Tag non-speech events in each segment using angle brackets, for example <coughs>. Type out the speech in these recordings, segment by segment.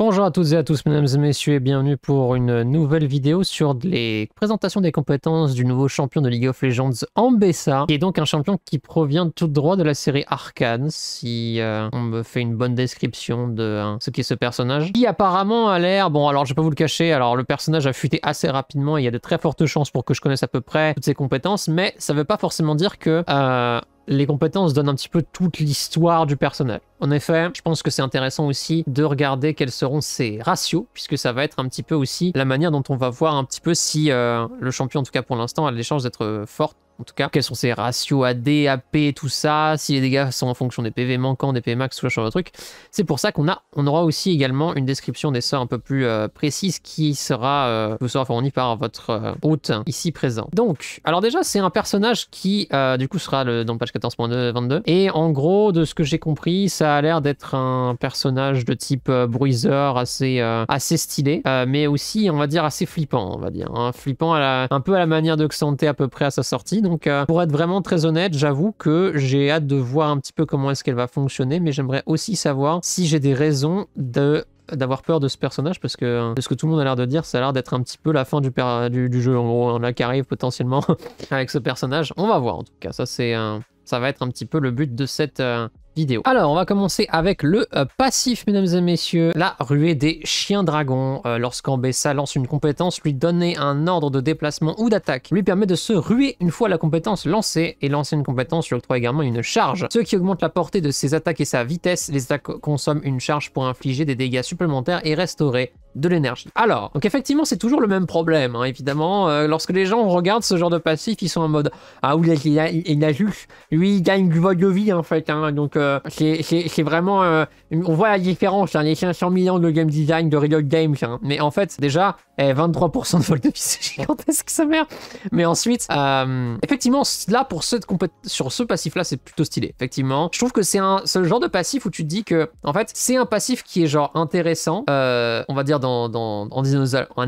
Bonjour à toutes et à tous, mesdames et messieurs, et bienvenue pour une nouvelle vidéo sur les présentations des compétences du nouveau champion de League of Legends, Ambessa, qui est donc un champion qui provient tout droit de la série Arcane, si euh, on me fait une bonne description de ce hein, ce qu'est ce personnage, qui apparemment a l'air, bon alors je vais pas vous le cacher, alors le personnage a fuité assez rapidement, il y a de très fortes chances pour que je connaisse à peu près toutes ses compétences, mais ça veut pas forcément dire que euh, les compétences donnent un petit peu toute l'histoire du personnel. En effet, je pense que c'est intéressant aussi de regarder quels seront ses ratios, puisque ça va être un petit peu aussi la manière dont on va voir un petit peu si euh, le champion, en tout cas pour l'instant, a les chances d'être euh, forte en tout cas. Quels sont ses ratios AD, AP, tout ça, si les dégâts sont en fonction des PV manquants, des PV max, tout ça, genre votre truc, C'est pour ça qu'on a, on aura aussi également une description des sorts un peu plus euh, précise qui sera, euh, vous sera fournie par votre route euh, ici présent. Donc, alors déjà, c'est un personnage qui, du coup, sera le, dans le page 14.22. Et en gros, de ce que j'ai compris, ça a l'air d'être un personnage de type bruiseur assez, assez stylé, mais aussi, on va dire, assez flippant, on va dire. Hein. flippant à un peu à la manière de à peu près à sa sortie. Donc, euh, pour être vraiment très honnête, j'avoue que j'ai hâte de voir un petit peu comment est-ce qu'elle va fonctionner, mais j'aimerais aussi savoir si j'ai des raisons de d'avoir peur de ce personnage parce que euh, de ce que tout le monde a l'air de dire, ça a l'air d'être un petit peu la fin du, jeu en gros, on a qui arrive potentiellement <laughs> avec ce personnage. On va voir en tout cas, ça c'est un euh, ça va être un petit peu le but de cette, vidéo. Alors, on va commencer avec le euh, passif, mesdames et messieurs, la ruée des chiens dragons. Euh, Lorsqu'en lance une compétence, lui donner un ordre de déplacement ou d'attaque lui permet de se ruer une fois la compétence lancée, et lancer une compétence lui octroie également une charge, ce qui augmente la portée de ses attaques et sa vitesse. Les attaques consomment une charge pour infliger des dégâts supplémentaires et restaurer de l'énergie. Alors, donc effectivement, c'est toujours le même problème, hein, évidemment. Euh, lorsque les gens regardent ce genre de passif, ils sont en mode Ah, oui, il a, il a lui, il gagne du vol de vie, en fait. Hein. donc, euh, c'est vraiment. Euh, on voit la différence, hein, les 500 millions de game design de Riot Games. Hein. mais en fait, déjà, 23% eh, de vol de vie, <laughs> c'est gigantesque, sa mère. Mais ensuite, effectivement, là, pour ce, sur ce passif-là, c'est plutôt stylé, effectivement. Je trouve que c'est un ce genre de passif où tu te dis que, en fait, c'est un passif qui est genre intéressant, on va dire, dans, en,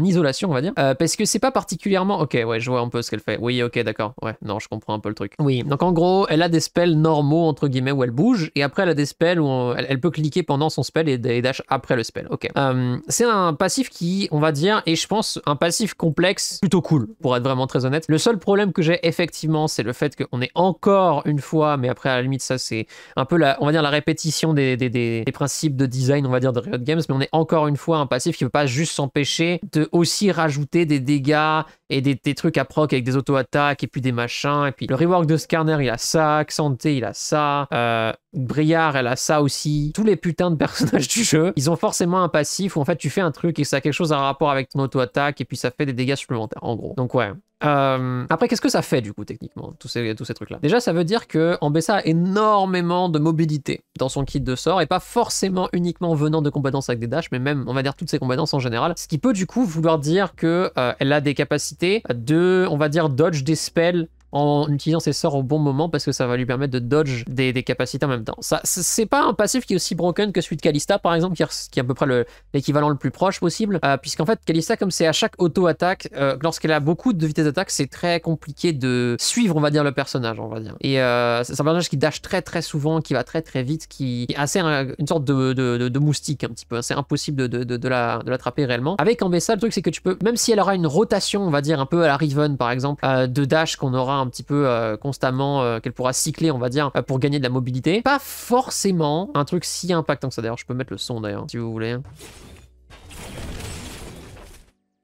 isolation, on va dire. Euh, parce que c'est pas particulièrement. Ok, ouais, je vois un peu ce qu'elle fait. Oui, ok, d'accord. Ouais, non, je comprends un peu le truc. Oui, donc en gros, elle a des spells normaux, entre guillemets, où elle bouge. Et après, elle a des spells où elle, peut cliquer pendant son spell et, des dash après le spell. Ok. Euh, c'est un passif qui, on va dire, et je pense un passif complexe plutôt cool, pour être vraiment très honnête. Le seul problème que j'ai, effectivement, c'est le fait qu'on est encore une fois, mais après, à la limite, ça, c'est un peu la, on va dire, la répétition des, des, principes de design, on va dire, de Riot Games, mais on est encore une fois un passif qui pas juste s'empêcher de aussi rajouter des dégâts et des, des trucs à proc avec des auto-attaques et puis des machins. Et puis le rework de Skarner, il a ça. santé il a ça. Euh, elle a ça aussi. Tous les putains de personnages <laughs> du jeu, ils ont forcément un passif où en fait tu fais un truc et ça a quelque chose à rapport avec ton auto-attaque et puis ça fait des dégâts supplémentaires en gros. Donc ouais, euh, après, qu'est-ce que ça fait du coup techniquement, tous ces, trucs-là Déjà, ça veut dire que a énormément de mobilité dans son kit de sort, et pas forcément uniquement venant de combattances avec des dashs, mais même, on va dire, toutes ses combattances en général. Ce qui peut du coup vouloir dire qu'elle euh, a des capacités de, on va dire, dodge des spells en utilisant ses sorts au bon moment parce que ça va lui permettre de dodge des, capacités en même temps. Ça, c'est pas un passif qui est aussi broken que celui de Kalista par exemple, qui, est à peu près l'équivalent le, plus proche possible, euh, puisqu'en fait Kalista comme c'est à chaque auto-attaque, euh, lorsqu'elle a beaucoup de vitesse d'attaque, c'est très compliqué de suivre on va dire le personnage, on va dire. Et euh, c'est un personnage qui dash très très souvent, qui va très très vite, qui est assez une sorte de, moustique un petit peu, c'est impossible de, la, de l'attraper réellement. Avec Ambessa, le truc c'est que tu peux, même si elle aura une rotation on va dire un peu à la Riven par exemple, de dash qu'on aura un petit peu euh, constamment, euh, qu'elle pourra cycler, on va dire, euh, pour gagner de la mobilité. Pas forcément un truc si impactant que ça. D'ailleurs, je peux mettre le son d'ailleurs, si vous voulez.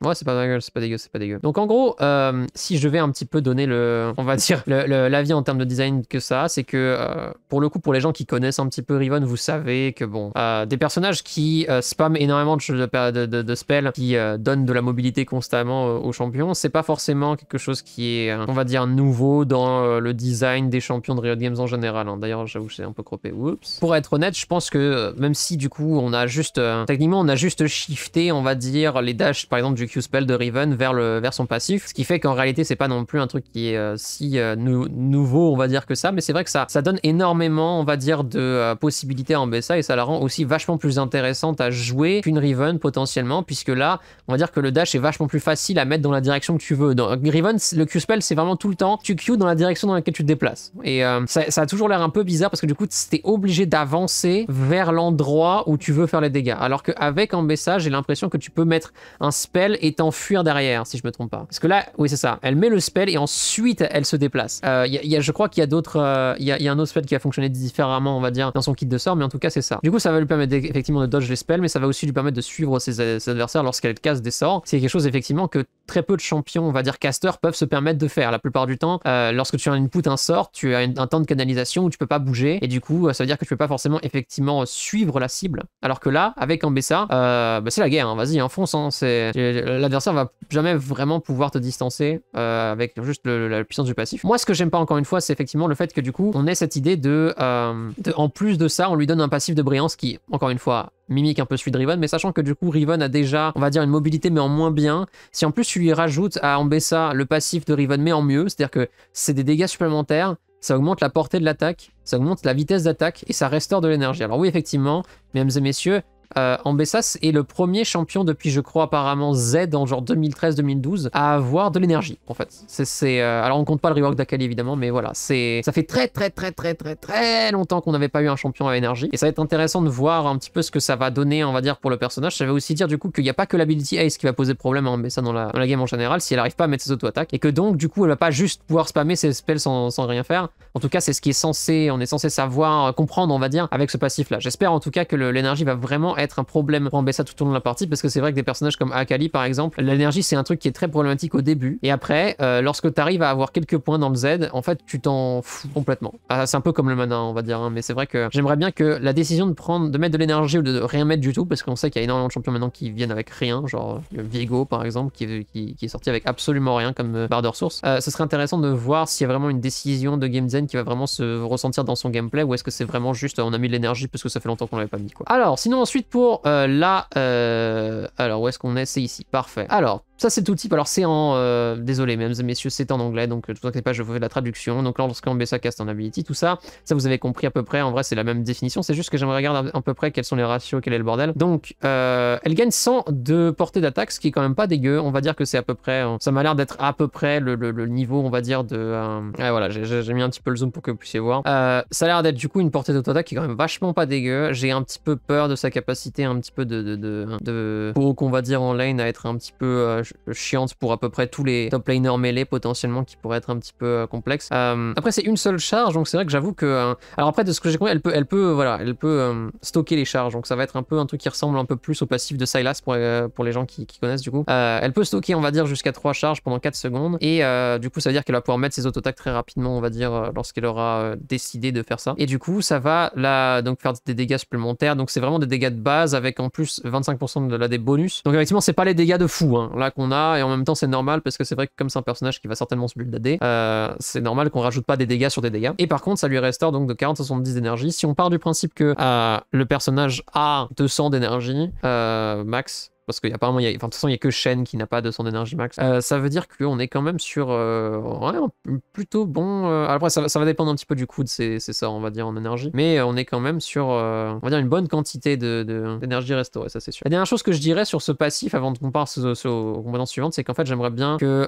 Ouais, c'est pas, c'est pas dégueu, c'est pas dégueu. Donc en gros, euh, si je vais un petit peu donner le, <laughs> on va dire, l'avis en termes de design que ça a, c'est que euh, pour le coup, pour les gens qui connaissent un petit peu Riven, vous savez que bon, euh, des personnages qui spamment énormément de, de, de, de spells, qui donnent de la mobilité constamment aux champions, c'est pas forcément quelque chose qui est, on va dire, nouveau dans le design des champions de Riot Games en général. Hein. D'ailleurs, j'avoue, c'est un peu croppé. Oups. Pour être honnête, je pense que même si du coup, on a juste, techniquement, on a juste shifté, on va dire, les dashs, par exemple, du Q-Spell de Riven vers, le, vers son passif. Ce qui fait qu'en réalité, c'est pas non plus un truc qui est euh, si euh, nouveau, on va dire, que ça. Mais c'est vrai que ça, ça donne énormément, on va dire, de euh, possibilités en BSA et ça la rend aussi vachement plus intéressante à jouer qu'une Riven potentiellement, puisque là, on va dire que le dash est vachement plus facile à mettre dans la direction que tu veux. Dans Riven, le Q-Spell, c'est vraiment tout le temps, tu Q dans la direction dans laquelle tu te déplaces. Et ça, a toujours l'air un peu bizarre parce que du coup, t'es obligé d'avancer vers l'endroit où tu veux faire les dégâts. Alors qu'avec en j'ai l'impression que tu peux mettre un spell et fuir derrière, si je me trompe pas. Parce que là, oui, c'est ça. Elle met le spell et ensuite elle se déplace. Euh, y a, je crois qu'il y a d'autres. Il euh, y, a un autre spell qui a fonctionné différemment, on va dire, dans son kit de sort, mais en tout cas, c'est ça. Du coup, ça va lui permettre effectivement de dodge les spells, mais ça va aussi lui permettre de suivre ses, ses adversaires lorsqu'elle casse des sorts. C'est quelque chose effectivement que très peu de champions, on va dire casters, peuvent se permettre de faire. La plupart du temps, euh, lorsque tu as une input, un sort, tu as un temps de canalisation où tu peux pas bouger, et du coup, euh, ça veut dire que tu peux pas forcément effectivement euh, suivre la cible. Alors que là, avec Ambessa, bah, c'est la guerre, hein. vas-y, hein, fonce, hein, l'adversaire va jamais vraiment pouvoir te distancer avec juste la puissance du passif. Moi, ce que j'aime pas encore une fois, c'est effectivement le fait que du coup, on ait cette idée de, de, en plus de ça, on lui donne un passif de brillance qui, encore une fois, mimique un peu celui de Riven, mais sachant que du coup Riven a déjà, on va dire, une mobilité mais en moins bien. Si en plus tu lui rajoutes à Ambessa le passif de Riven mais en mieux, c'est-à-dire que c'est des dégâts supplémentaires, ça augmente la portée de l'attaque, ça augmente la vitesse d'attaque et ça restaure de l'énergie. Alors oui, effectivement, mesdames et messieurs, euh, Ambessas est le premier champion depuis, je crois, apparemment Z en genre 2013-2012 à avoir de l'énergie, en fait. C'est, euh, alors on compte pas le rework d'Akali évidemment, mais voilà, c'est, ça fait très très très très très très longtemps qu'on n'avait pas eu un champion à énergie. Et ça va être intéressant de voir un petit peu ce que ça va donner, on va dire, pour le personnage. Ça veut aussi dire du coup qu'il n'y a pas que l'ability Ace qui va poser problème à dans la, game en général si elle n'arrive pas à mettre ses auto-attaques et que donc du coup elle va pas juste pouvoir spammer ses spells sans, sans rien faire. En tout cas, c'est ce qui est censé, on est censé savoir, euh, comprendre, on va dire, avec ce passif là. J'espère en tout cas que l'énergie va vraiment être un problème pour ça tout au long de la partie, parce que c'est vrai que des personnages comme Akali, par exemple, l'énergie, c'est un truc qui est très problématique au début. Et après, euh, lorsque tu arrives à avoir quelques points dans le Z, en fait, tu t'en fous complètement. Ah, c'est un peu comme le mana, hein, on va dire, hein, mais c'est vrai que j'aimerais bien que la décision de prendre, de mettre de l'énergie ou de rien mettre du tout, parce qu'on sait qu'il y a énormément de champions maintenant qui viennent avec rien, genre euh, Viego, par exemple, qui, qui, est sorti avec absolument rien comme euh, barre de ressources. ce serait intéressant de voir s'il y a vraiment une décision de game zen qui va vraiment se ressentir dans son gameplay, ou est-ce que c'est vraiment juste on a mis de l'énergie parce que ça fait longtemps qu'on l'avait pas mis, quoi. Alors, sinon, ensuite, pour euh, la... Euh, alors, où est-ce qu'on est C'est ici. Parfait. Alors, ça, c'est tout type. Alors, c'est en. Euh, désolé, mesdames et messieurs, c'est en anglais, donc ne vous inquiétez pas, je vous fais la traduction. Donc, là, lorsqu'on baisse ça cast en ability, tout ça, ça vous avez compris à peu près. En vrai, c'est la même définition. C'est juste que j'aimerais regarder à peu près quels sont les ratios, quel est le bordel. Donc, euh, elle gagne 100 de portée d'attaque, ce qui est quand même pas dégueu. On va dire que c'est à peu près. Euh, ça m'a l'air d'être à peu près le, niveau, on va dire, de. voilà, j'ai mis un petit peu le zoom pour que vous puissiez voir. ça a l'air d'être du coup une portée d'auto-attaque qui est quand même vachement pas dégueu. J'ai un petit peu peur de sa capacité, un petit peu de. de, de, qu'on va dire en lane à être un petit peu euh, chiante pour à peu près tous les top laners mêlés potentiellement qui pourraient être un petit peu euh, complexes. Euh, après, c'est une seule charge, donc c'est vrai que j'avoue que. alors après, de ce que j'ai compris, elle peut, elle peut, voilà, elle peut stocker les charges, donc ça va être un peu un truc qui ressemble un peu plus au passif de Silas pour, pour les gens qui, connaissent du coup. elle peut stocker, on va dire, jusqu'à 3 charges pendant 4 secondes, et du coup, ça veut dire qu'elle va pouvoir mettre ses auto-tacks très rapidement, on va dire, lorsqu'elle aura décidé de faire ça. Et du coup, ça va là, donc faire des dégâts supplémentaires, donc c'est vraiment des dégâts de base avec en plus 25% de la des bonus. Donc effectivement, c'est pas les dégâts de fou, hein. là, a, et en même temps c'est normal parce que c'est vrai que comme c'est un personnage qui va certainement se à euh, c'est normal qu'on rajoute pas des dégâts sur des dégâts. Et par contre, ça lui restaure donc de 40 70 d'énergie. Si on part du principe que euh, le personnage a 200 d'énergie, euh, max, parce qu'apparemment, il a, de toute façon, il n'y a que Shen qui n'a pas de son énergie max. Euh, ça veut dire qu'on est quand même sur euh, un plutôt bon. Euh, alors, après, ça, va dépendre un petit peu du coup de ces, sorts, on va dire, en énergie. Mais on est quand même sur, on va dire, une bonne quantité d'énergie restaurée, ça c'est sûr. La dernière chose que je dirais sur ce passif, avant de ce aux compétences suivantes, c'est qu'en fait, j'aimerais bien que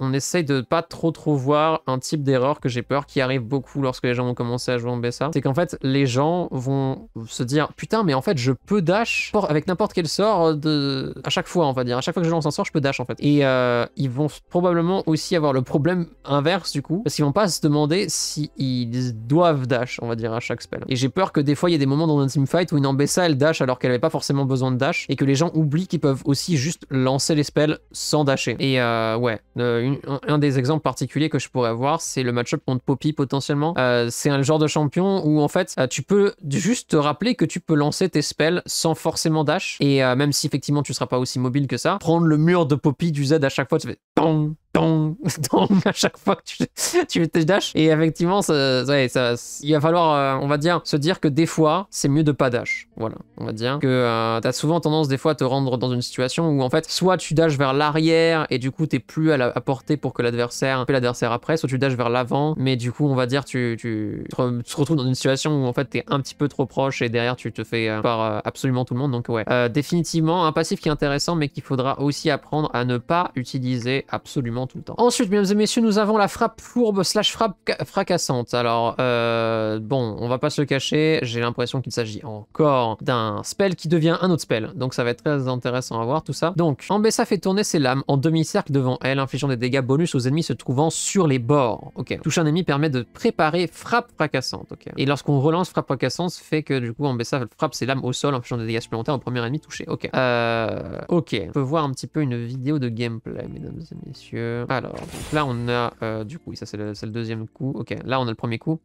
on essaye de pas trop trop voir un type d'erreur que j'ai peur qui arrive beaucoup lorsque les gens vont commencer à jouer en BSA. C'est qu'en fait, les gens vont se dire putain, mais en fait, je peux dash avec n'importe quel sort de. À chaque fois, on va dire. À chaque fois que je lance un sort, je peux dash en fait. Et euh, ils vont probablement aussi avoir le problème inverse du coup. Parce qu'ils vont pas se demander s'ils ils doivent dash, on va dire, à chaque spell. Et j'ai peur que des fois, il y ait des moments dans un teamfight où une Ambessa elle dash alors qu'elle avait pas forcément besoin de dash. Et que les gens oublient qu'ils peuvent aussi juste lancer les spells sans dasher. Et euh, ouais, un des exemples particuliers que je pourrais avoir, c'est le matchup contre Poppy potentiellement. Euh, c'est un genre de champion où en fait, tu peux juste te rappeler que tu peux lancer tes spells sans forcément dash. Et même si effectivement tu seras pas aussi mobile que ça, prendre le mur de Poppy du Z à chaque fois, tu fais donc <laughs> à chaque fois que tu, tu te dash. Et effectivement, ça, il va falloir, euh, on va dire, se dire que des fois, c'est mieux de pas dash. Voilà, on va dire que tu euh, t'as souvent tendance des fois à te rendre dans une situation où en fait, soit tu dash vers l'arrière et du coup t'es plus à, la, portée pour que l'adversaire puis l'adversaire après, soit tu dash vers l'avant, mais du coup on va dire tu, tu te, retrouves dans une situation où en fait t'es un petit peu trop proche et derrière tu te fais euh, par absolument tout le monde. Donc ouais, définitivement un passif qui est intéressant, mais qu'il faudra aussi apprendre à ne pas utiliser absolument Ensuite, mesdames et messieurs, nous avons la frappe fourbe slash frappe fracassante. Alors, euh, bon, on va pas se le cacher, j'ai l'impression qu'il s'agit encore d'un spell qui devient un autre spell. Donc ça va être très intéressant à voir tout ça. Donc, Ambessa fait tourner ses lames en demi-cercle devant elle, infligeant des dégâts bonus aux ennemis se trouvant sur les bords. Ok. Toucher un ennemi permet de préparer frappe fracassante. Ok. Et lorsqu'on relance frappe fracassante, fait que du coup, Ambessa frappe ses lames au sol, infligeant des dégâts supplémentaires au premier ennemi touché. Ok. Euh, ok. On peut voir un petit peu une vidéo de gameplay, mesdames et messieurs. Alors, là, on a... Euh, du coup, ça, c'est le, deuxième coup. Ok, là, on a le premier coup.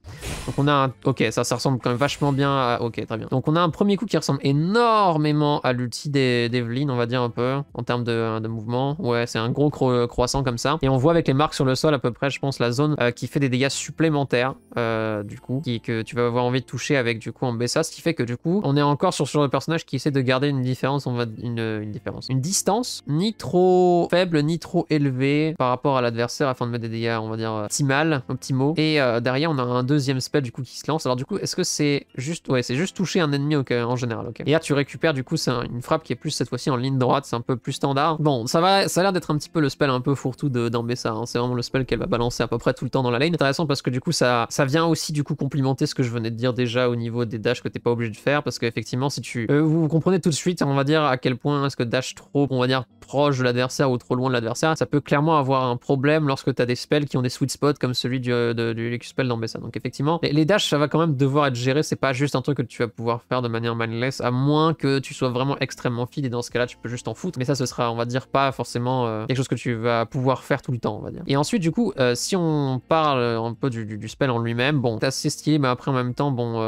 Donc, on a un... Ok, ça, ressemble quand même vachement bien Ok, très bien. Donc, on a un premier coup qui ressemble énormément à l'ulti d'Evelyn, on va dire un peu, en termes de, mouvement. Ouais, c'est un gros croissant comme ça. Et on voit avec les marques sur le sol, à peu près, je pense, la zone euh, qui fait des dégâts supplémentaires, euh, du coup, qui, que tu vas avoir envie de toucher avec, du coup, en Bessa. Ce qui fait que, du coup, on est encore sur ce genre de personnage qui essaie de garder une différence, on va... Une, une différence. Une distance ni trop faible, ni trop élevée par rapport à l'adversaire afin de mettre des dégâts, on va dire, euh, petit optimaux. Et euh, derrière, on a un deuxième spell du coup qui se lance. Alors du coup, est-ce que c'est juste, ouais, c'est juste toucher un ennemi en général, ok. Et là, tu récupères du coup, c'est une frappe qui est plus cette fois-ci en ligne droite, c'est un peu plus standard. Bon, ça va, ça a l'air d'être un petit peu le spell un peu fourre-tout d'Ambessa. Hein. C'est vraiment le spell qu'elle va balancer à peu près tout le temps dans la lane. Intéressant parce que du coup, ça, ça vient aussi du coup complimenter ce que je venais de dire déjà au niveau des dash que t'es pas obligé de faire parce qu'effectivement, si tu, euh, vous, comprenez tout de suite, on va dire à quel point est-ce que dash trop, on va dire proche de l'adversaire ou trop loin de l'adversaire, ça peut clairement avoir un problème lorsque tu as des spells qui ont des sweet spots comme celui du, euh, de, du Spell dans Donc effectivement, les, les ça va quand même devoir être géré. C'est pas juste un truc que tu vas pouvoir faire de manière manless, à moins que tu sois vraiment extrêmement fide. Et dans ce cas-là, tu peux juste t'en foutre. Mais ça, ce sera, on va dire, pas forcément euh, quelque chose que tu vas pouvoir faire tout le temps, on va dire. Et ensuite, du coup, euh, si on parle un peu du, du, spell en lui-même, bon, c'est assez stylé, mais après, en même temps, bon,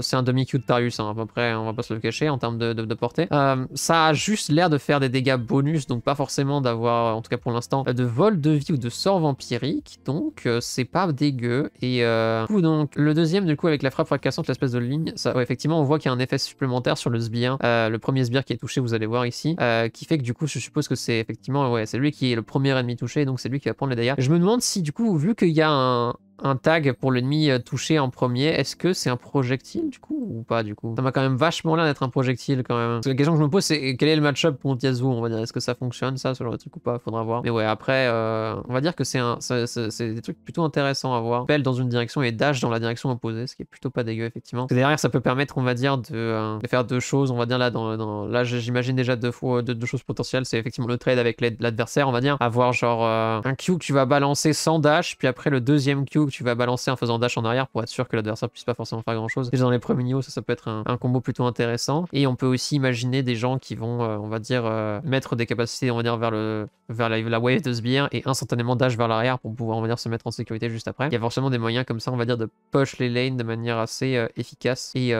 c'est un demi coup de Tarius, hein, à peu près, on va pas se le cacher en termes de, de, portée. ça a juste l'air de faire des dégâts bonus, donc pas forcément d'avoir, en tout cas pour l'instant, de de vie ou de sort vampirique, donc euh, c'est pas dégueu. Et euh, du coup, donc, le deuxième, du coup, avec la frappe fracassante, l'espèce de ligne, ça, effectivement, on voit qu'il y a un effet supplémentaire sur le sbire. Euh, le premier sbire qui est touché, vous allez voir ici, qui fait que du coup, je suppose que c'est effectivement, ouais, c'est lui qui est le premier ennemi touché, donc c'est lui qui va prendre les dégâts. Je me demande si, du coup, vu qu'il y a un, un tag pour l'ennemi euh, touché en premier, est-ce que c'est un projectile du coup ou pas du coup Ça m'a quand même vachement l'air d'être un projectile quand même. Parce que la question que je me pose c'est euh, quel est le match-up contre Yasuo, on va dire. Est-ce que ça fonctionne ça, sur le de truc ou pas Faudra voir. Mais ouais après euh, on va dire que c'est c'est des trucs plutôt intéressants à voir. belle dans une direction et dash dans la direction opposée, ce qui est plutôt pas dégueu effectivement. derrière ça peut permettre on va dire de, faire deux choses, on va dire là dans, dans là j'imagine déjà deux fois deux, deux choses potentielles, c'est effectivement le trade avec l'adversaire on va dire, avoir genre un Q que tu vas balancer sans dash puis après le deuxième Q tu vas balancer en faisant dash en arrière pour être sûr que l'adversaire puisse pas forcément faire grand chose. et dans les premiers niveaux, ça, ça peut être un, combo plutôt intéressant. Et on peut aussi imaginer des gens qui vont, euh, on va dire, euh, mettre des capacités, on va dire, vers, le, vers la, wave de sbire et instantanément dash vers l'arrière pour pouvoir, on va dire, se mettre en sécurité juste après. Il y a forcément des moyens comme ça, on va dire, de push les lanes de manière assez euh, efficace et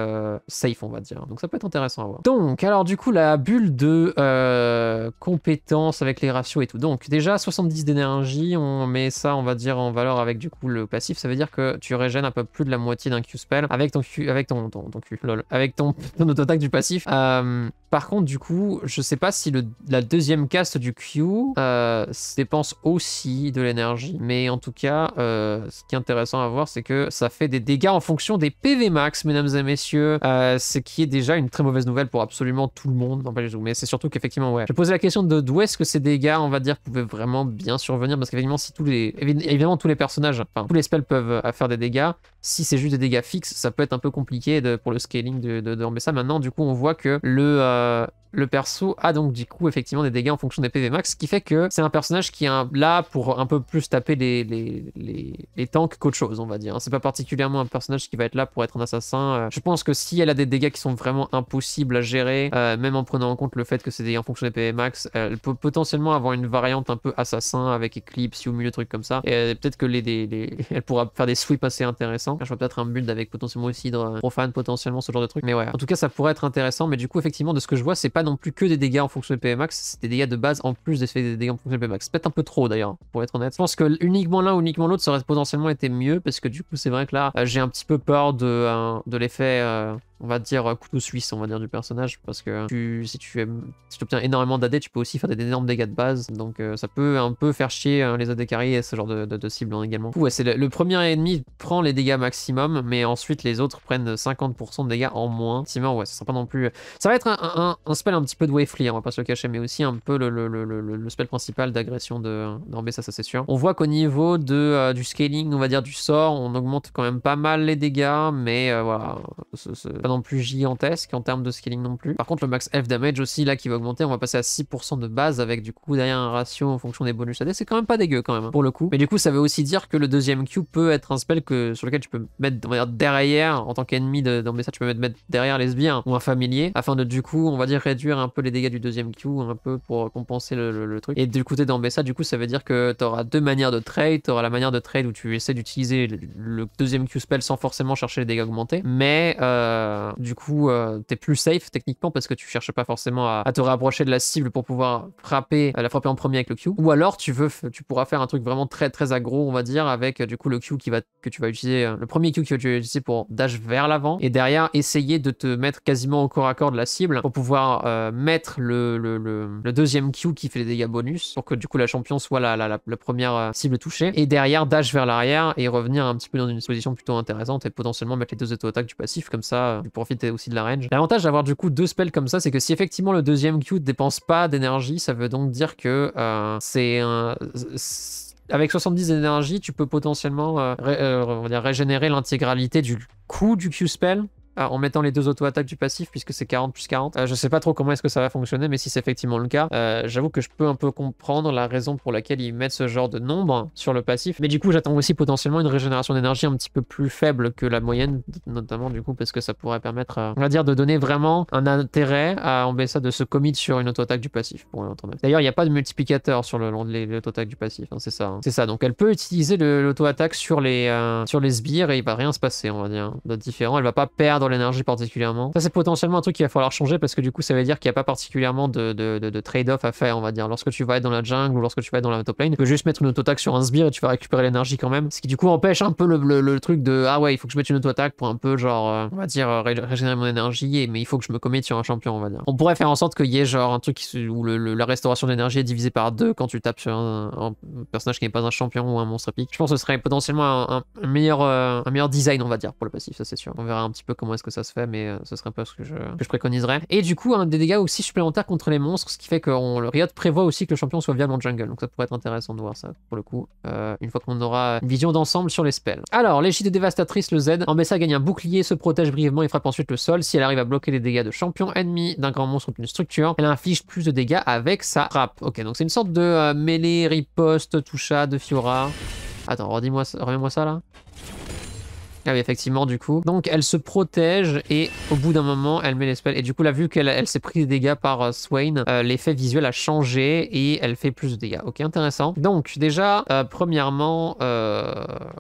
safe, on va dire. Donc ça peut être intéressant à voir. Donc, alors du coup, la bulle de compétences avec les ratios et tout. Donc déjà, 70 d'énergie, on met ça, on va dire, en valeur avec du coup le ça veut dire que tu régènes un peu plus de la moitié d'un Q-spell avec ton Q, avec ton, ton, avec ton, <laughs> ton auto-attaque du passif. Euh, par contre, du coup, je ne sais pas si le, la deuxième caste du Q euh, dépense aussi de l'énergie. Mais en tout cas, euh, ce qui est intéressant à voir, c'est que ça fait des dégâts en fonction des PV max, mesdames et messieurs. Euh, ce qui est déjà une très mauvaise nouvelle pour absolument tout le monde. Non, pas du tout. Mais c'est surtout qu'effectivement, ouais. Je posais la question de d'où est-ce que ces dégâts, on va dire, pouvaient vraiment bien survenir. Parce qu'évidemment, si tous les. Évidemment, tous les personnages, enfin, tous les spells peuvent faire des dégâts. Si c'est juste des dégâts fixes, ça peut être un peu compliqué pour le scaling de, de, ça, maintenant, du coup, on voit que le uh, Le perso a donc du coup effectivement des dégâts en fonction des PV max, ce qui fait que c'est un personnage qui est là pour un peu plus taper les, les, les, les tanks qu'autre chose, on va dire. Hein. C'est pas particulièrement un personnage qui va être là pour être un assassin. Euh. je pense que si elle a des dégâts qui sont vraiment impossibles à gérer, euh, même en prenant en compte le fait que c'est des dégâts en fonction des PV max, elle peut potentiellement avoir une variante un peu assassin avec Eclipse ou milieu truc comme ça. Et euh, peut-être que les, <laughs> elle pourra faire des sweeps assez intéressants. Je vois peut-être un build avec potentiellement aussi profane, potentiellement ce genre de truc. Mais ouais, en tout cas ça pourrait être intéressant. Mais du coup effectivement de ce que je vois c'est pas non plus que des dégâts en fonction de PMAX, c'est des dégâts de base en plus des dégâts en fonction de PMAX. Peut-être un peu trop d'ailleurs, pour être honnête. Je pense que uniquement l'un ou uniquement l'autre ça aurait potentiellement été mieux, parce que du coup c'est vrai que là euh, j'ai un petit peu peur de, euh, de l'effet... Euh, on va dire, euh, couteau suisse, on va dire, du personnage. Parce que tu, si tu si obtiens énormément d'AD, tu peux aussi faire des énormes dégâts de base. Donc euh, ça peut un peu faire chier euh, les AD carriers et ce genre de, cibles cible hein, également. Ouais, c'est le, premier ennemi prend les dégâts maximum, mais ensuite les autres prennent 50% de dégâts en moins. Sinon, ouais, ça sera pas non plus. Ça va être un, spell un petit peu de Wavefly, hein, on va pas se le cacher, mais aussi un peu le, spell principal d'agression de ça, ça c'est sûr. On voit qu'au niveau de, du scaling, on va dire du sort, on augmente quand même pas mal les dégâts, mais voilà, plus gigantesque en termes de scaling non plus. Par contre, le max F damage aussi, là, qui va augmenter, on va passer à 6% de base avec du coup derrière un ratio en fonction des bonus AD. C'est quand même pas dégueu quand même, hein, pour le coup. Mais du coup, ça veut aussi dire que le deuxième Q peut être un spell que, sur lequel tu peux mettre, derrière, en tant qu'ennemi dans message, tu peux mettre, derrière les sbires ou un familier, afin de du coup, on va dire, réduire un peu les dégâts du deuxième Q, un peu pour compenser le, truc. Et du côté d'Ambessa, du coup, ça veut dire que tu auras deux manières de trade. Tu la manière de trade où tu essaies d'utiliser le, le, deuxième Q spell sans forcément chercher les dégâts augmentés. Mais euh, euh, du coup, euh, t'es plus safe techniquement parce que tu cherches pas forcément à, te rapprocher de la cible pour pouvoir frapper, euh, la frapper en premier avec le Q. Ou alors, tu veux, tu pourras faire un truc vraiment très très aggro, on va dire, avec du coup le Q qui va, que tu vas utiliser, le premier Q que tu vas utiliser pour dash vers l'avant et derrière essayer de te mettre quasiment au corps à corps de la cible pour pouvoir mettre le, le, le, deuxième Q qui fait les dégâts bonus pour que du coup la champion soit la, la, la, la première cible touchée et derrière dash vers l'arrière et revenir un petit peu dans une position plutôt intéressante et potentiellement mettre les deux auto-attaques du passif comme ça profiter aussi de la range. L'avantage d'avoir du coup deux spells comme ça, c'est que si effectivement le deuxième Q dépense pas d'énergie, ça veut donc dire que euh, c'est un avec 70 d'énergie, tu peux potentiellement euh, euh, régénérer l'intégralité du coût du Q-Spell ah, en mettant les deux auto-attaques du passif, puisque c'est 40 plus 40. Euh, je sais pas trop comment est-ce que ça va fonctionner, mais si c'est effectivement le cas, euh, j'avoue que je peux un peu comprendre la raison pour laquelle ils mettent ce genre de nombre sur le passif. Mais du coup, j'attends aussi potentiellement une régénération d'énergie un petit peu plus faible que la moyenne, notamment du coup, parce que ça pourrait permettre, euh, on va dire, de donner vraiment un intérêt à Ambessa de se commit sur une auto-attaque du passif. Pour D'ailleurs, il n'y a pas de multiplicateur sur le long l'auto-attaque du passif, hein, c'est ça. Hein. C'est ça, donc elle peut utiliser l'auto-attaque sur, les sur les sbires et il va rien se passer, on va dire. De différent, elle va pas perdre l'énergie particulièrement. Ça, c'est potentiellement un truc qu'il va falloir changer parce que du coup, ça veut dire qu'il n'y a pas particulièrement de, de, trade-off à faire, on va dire. Lorsque tu vas être dans la jungle ou lorsque tu vas être dans la top lane, tu peux juste mettre une auto-attaque sur un sbire et tu vas récupérer l'énergie quand même. Ce qui du coup empêche un peu le, truc de ah ouais, il faut que je mette une auto-attaque pour un peu, genre, euh, on va dire, euh, régénérer mon énergie, et, mais il faut que je me commette sur un champion, on va dire. On pourrait faire en sorte qu'il y ait genre un truc où la restauration d'énergie est divisée par deux quand tu tapes sur un, personnage qui n'est pas un champion ou un monstre épique. Je pense que ce serait potentiellement un, meilleur, euh, un meilleur design, on va dire, pour le passif, ça c'est sûr. On verra un petit peu comment est-ce que ça se fait, mais euh, ce serait un peu ce que je, préconiserais. Et du coup, un des dégâts aussi supplémentaires contre les monstres, ce qui fait que le Riot prévoit aussi que le champion soit viable en jungle. Donc ça pourrait être intéressant de voir ça, pour le coup, euh, une fois qu'on aura une vision d'ensemble sur les spells. Alors, l'égide dévastatrice, le Z, en ça gagne un bouclier, se protège brièvement et frappe ensuite le sol si elle arrive à bloquer les dégâts de champion ennemi d'un grand monstre ou d'une structure. Elle inflige plus de dégâts avec sa frappe. Ok, donc c'est une sorte de euh, mêlée, riposte, toucha de Fiora. Attends, redis-moi, moi ça là. Ah oui, effectivement, du coup. Donc, elle se protège et au bout d'un moment, elle met les spells. Et du coup, la vu qu'elle elle, s'est pris des dégâts par euh, Swain, euh, l'effet visuel a changé et elle fait plus de dégâts. Ok, intéressant. Donc, déjà, euh, premièrement,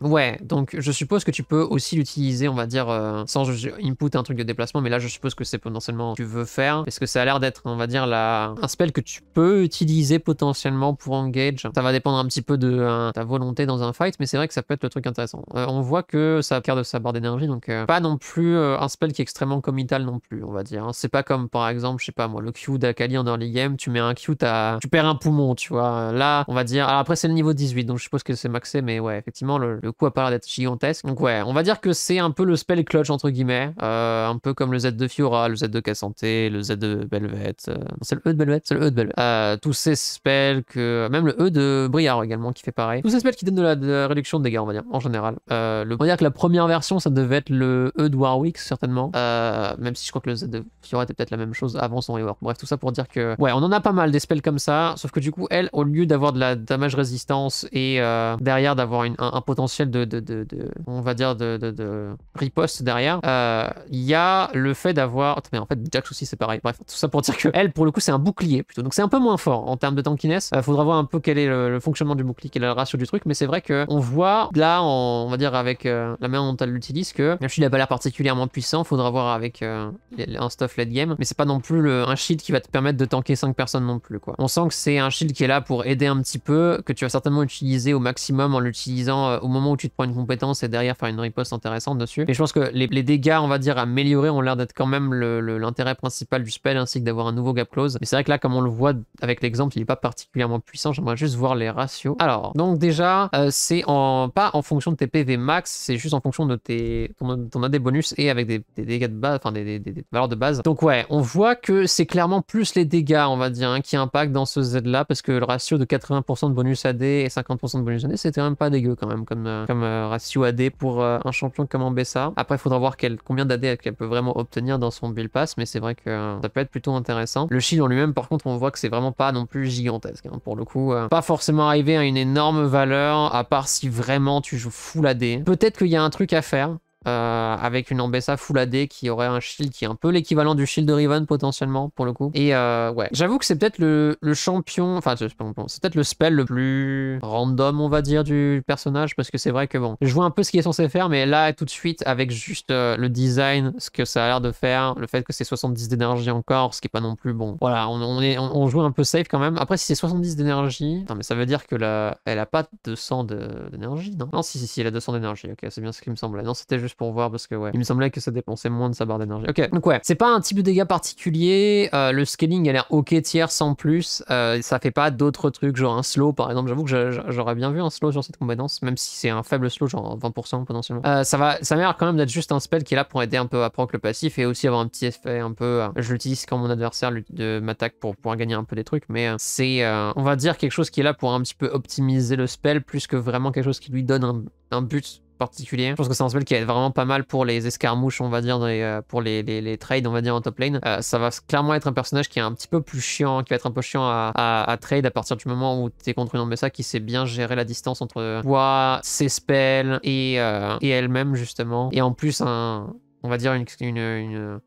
ouais, donc je suppose que tu peux aussi l'utiliser, on va dire, sans input un truc de déplacement, mais là, je suppose que c'est potentiellement que tu veux faire parce que ça a l'air d'être, on va dire, la... un spell que tu peux utiliser potentiellement pour engage. Ça va dépendre un petit peu de ta volonté dans un fight, mais c'est vrai que ça peut être le truc intéressant. on voit que ça a de sa barre d'énergie, donc euh, pas non plus euh, un spell qui est extrêmement comital non plus, on va dire. Hein. C'est pas comme par exemple, je sais pas moi, le Q d'Akali en early game, tu mets un Q, tu perds un poumon, tu vois. Là, on va dire, alors après c'est le niveau 18, donc je suppose que c'est maxé, mais ouais, effectivement, le, coup a pas d'être gigantesque. Donc ouais, on va dire que c'est un peu le spell clutch entre guillemets, euh, un peu comme le Z de Fiora, le Z de Cassanté, le Z de Belvette c'est le E de Belvette c'est le E de Belvette tous ces spells que, même le E de Briard également qui fait pareil. Tous ces spells qui donnent de la réduction de dégâts, on va dire, en général. le, on va dire que la première version, ça devait être le E de Warwick, certainement. Euh, même si je crois que le Z de Fiora était peut-être la même chose avant son rework. Bref, tout ça pour dire que, ouais, on en a pas mal des spells comme ça. Sauf que du coup, elle, au lieu d'avoir de la damage résistance et euh, derrière d'avoir un, potentiel de, de, de, on va dire, de, riposte derrière, euh, il y a le fait d'avoir. Mais en fait, Jax aussi, c'est pareil. Bref, tout ça pour dire que elle, pour le coup, c'est un bouclier plutôt. Donc c'est un peu moins fort en termes de tankiness. faudra voir un peu quel est le, fonctionnement du bouclier, quel est le ratio du truc. Mais c'est vrai qu'on voit là, on, on va dire, avec la main en dont l'utilise que même suis a pas l'air particulièrement puissant, faudra voir avec euh, un stuff late game, mais c'est pas non plus le, un shield qui va te permettre de tanker 5 personnes non plus quoi. On sent que c'est un shield qui est là pour aider un petit peu, que tu vas certainement utiliser au maximum en l'utilisant euh, au moment où tu te prends une compétence et derrière faire une riposte intéressante dessus. Mais je pense que les, dégâts on va dire améliorés ont l'air d'être quand même l'intérêt principal du spell ainsi que d'avoir un nouveau gap close. Mais c'est vrai que là comme on le voit avec l'exemple il est pas particulièrement puissant, j'aimerais juste voir les ratios. Alors donc déjà euh, c'est en pas en fonction de tes PV max, c'est juste en fonction on de tes, bonus et avec des, dégâts de base, enfin des, valeurs de base. Donc ouais, on voit que c'est clairement plus les dégâts, on va dire, hein, qui impactent dans ce Z là, parce que le ratio de 80% de bonus AD et 50% de bonus AD, c'était même pas dégueu quand même comme, euh, comme euh, ratio AD pour euh, un champion comme Ambessa. Après, il faudra voir combien d'AD elle peut vraiment obtenir dans son build pass, mais c'est vrai que ça peut être plutôt intéressant. Le shield en lui-même, par contre, on voit que c'est vraiment pas non plus gigantesque. Hein. pour le coup, pas forcément arrivé à une énorme valeur, à part si vraiment tu joues full AD. Peut-être qu'il y a un truc qu'à faire. Euh, avec une Ambessa Full AD qui aurait un shield qui est un peu l'équivalent du shield de Riven potentiellement pour le coup. Et euh, ouais, j'avoue que c'est peut-être le, champion, enfin c'est peut-être le spell le plus random on va dire du personnage parce que c'est vrai que bon, je vois un peu ce qu'il est censé faire mais là tout de suite avec juste euh, le design, ce que ça a l'air de faire, le fait que c'est 70 d'énergie encore, ce qui est pas non plus bon. Voilà, on, est, on, joue un peu safe quand même. Après si c'est 70 d'énergie, non mais ça veut dire que la, elle a pas 200 d'énergie, non Non si si si elle a 200 d'énergie, ok c'est bien ce qui me semblait. Non c'était juste pour voir parce que ouais, il me semblait que ça dépensait moins de sa barre d'énergie. Ok, donc ouais, c'est pas un type de dégâts particulier. Euh, le scaling a l'air ok tiers sans plus. Euh, ça fait pas d'autres trucs, genre un slow par exemple. J'avoue que j'aurais bien vu un slow sur cette compétence, même si c'est un faible slow, genre 20% potentiellement. Euh, ça va, ça m'a l'air quand même d'être juste un spell qui est là pour aider un peu à proc le passif et aussi avoir un petit effet un peu. je l'utilise quand mon adversaire de m'attaque pour pouvoir gagner un peu des trucs, mais c'est, on va dire quelque chose qui est là pour un petit peu optimiser le spell plus que vraiment quelque chose qui lui donne un but particulier. Je pense que c'est un spell qui va être vraiment pas mal pour les escarmouches, on va dire, euh, pour les, trades, on va dire, en top lane. Euh, ça va clairement être un personnage qui est un petit peu plus chiant, qui va être un peu chiant à, trade à partir du moment où tu es contre une Ambessa qui sait bien gérer la distance entre toi, ses spells et euh, elle-même, justement. Et en plus, un, on va dire, une, une,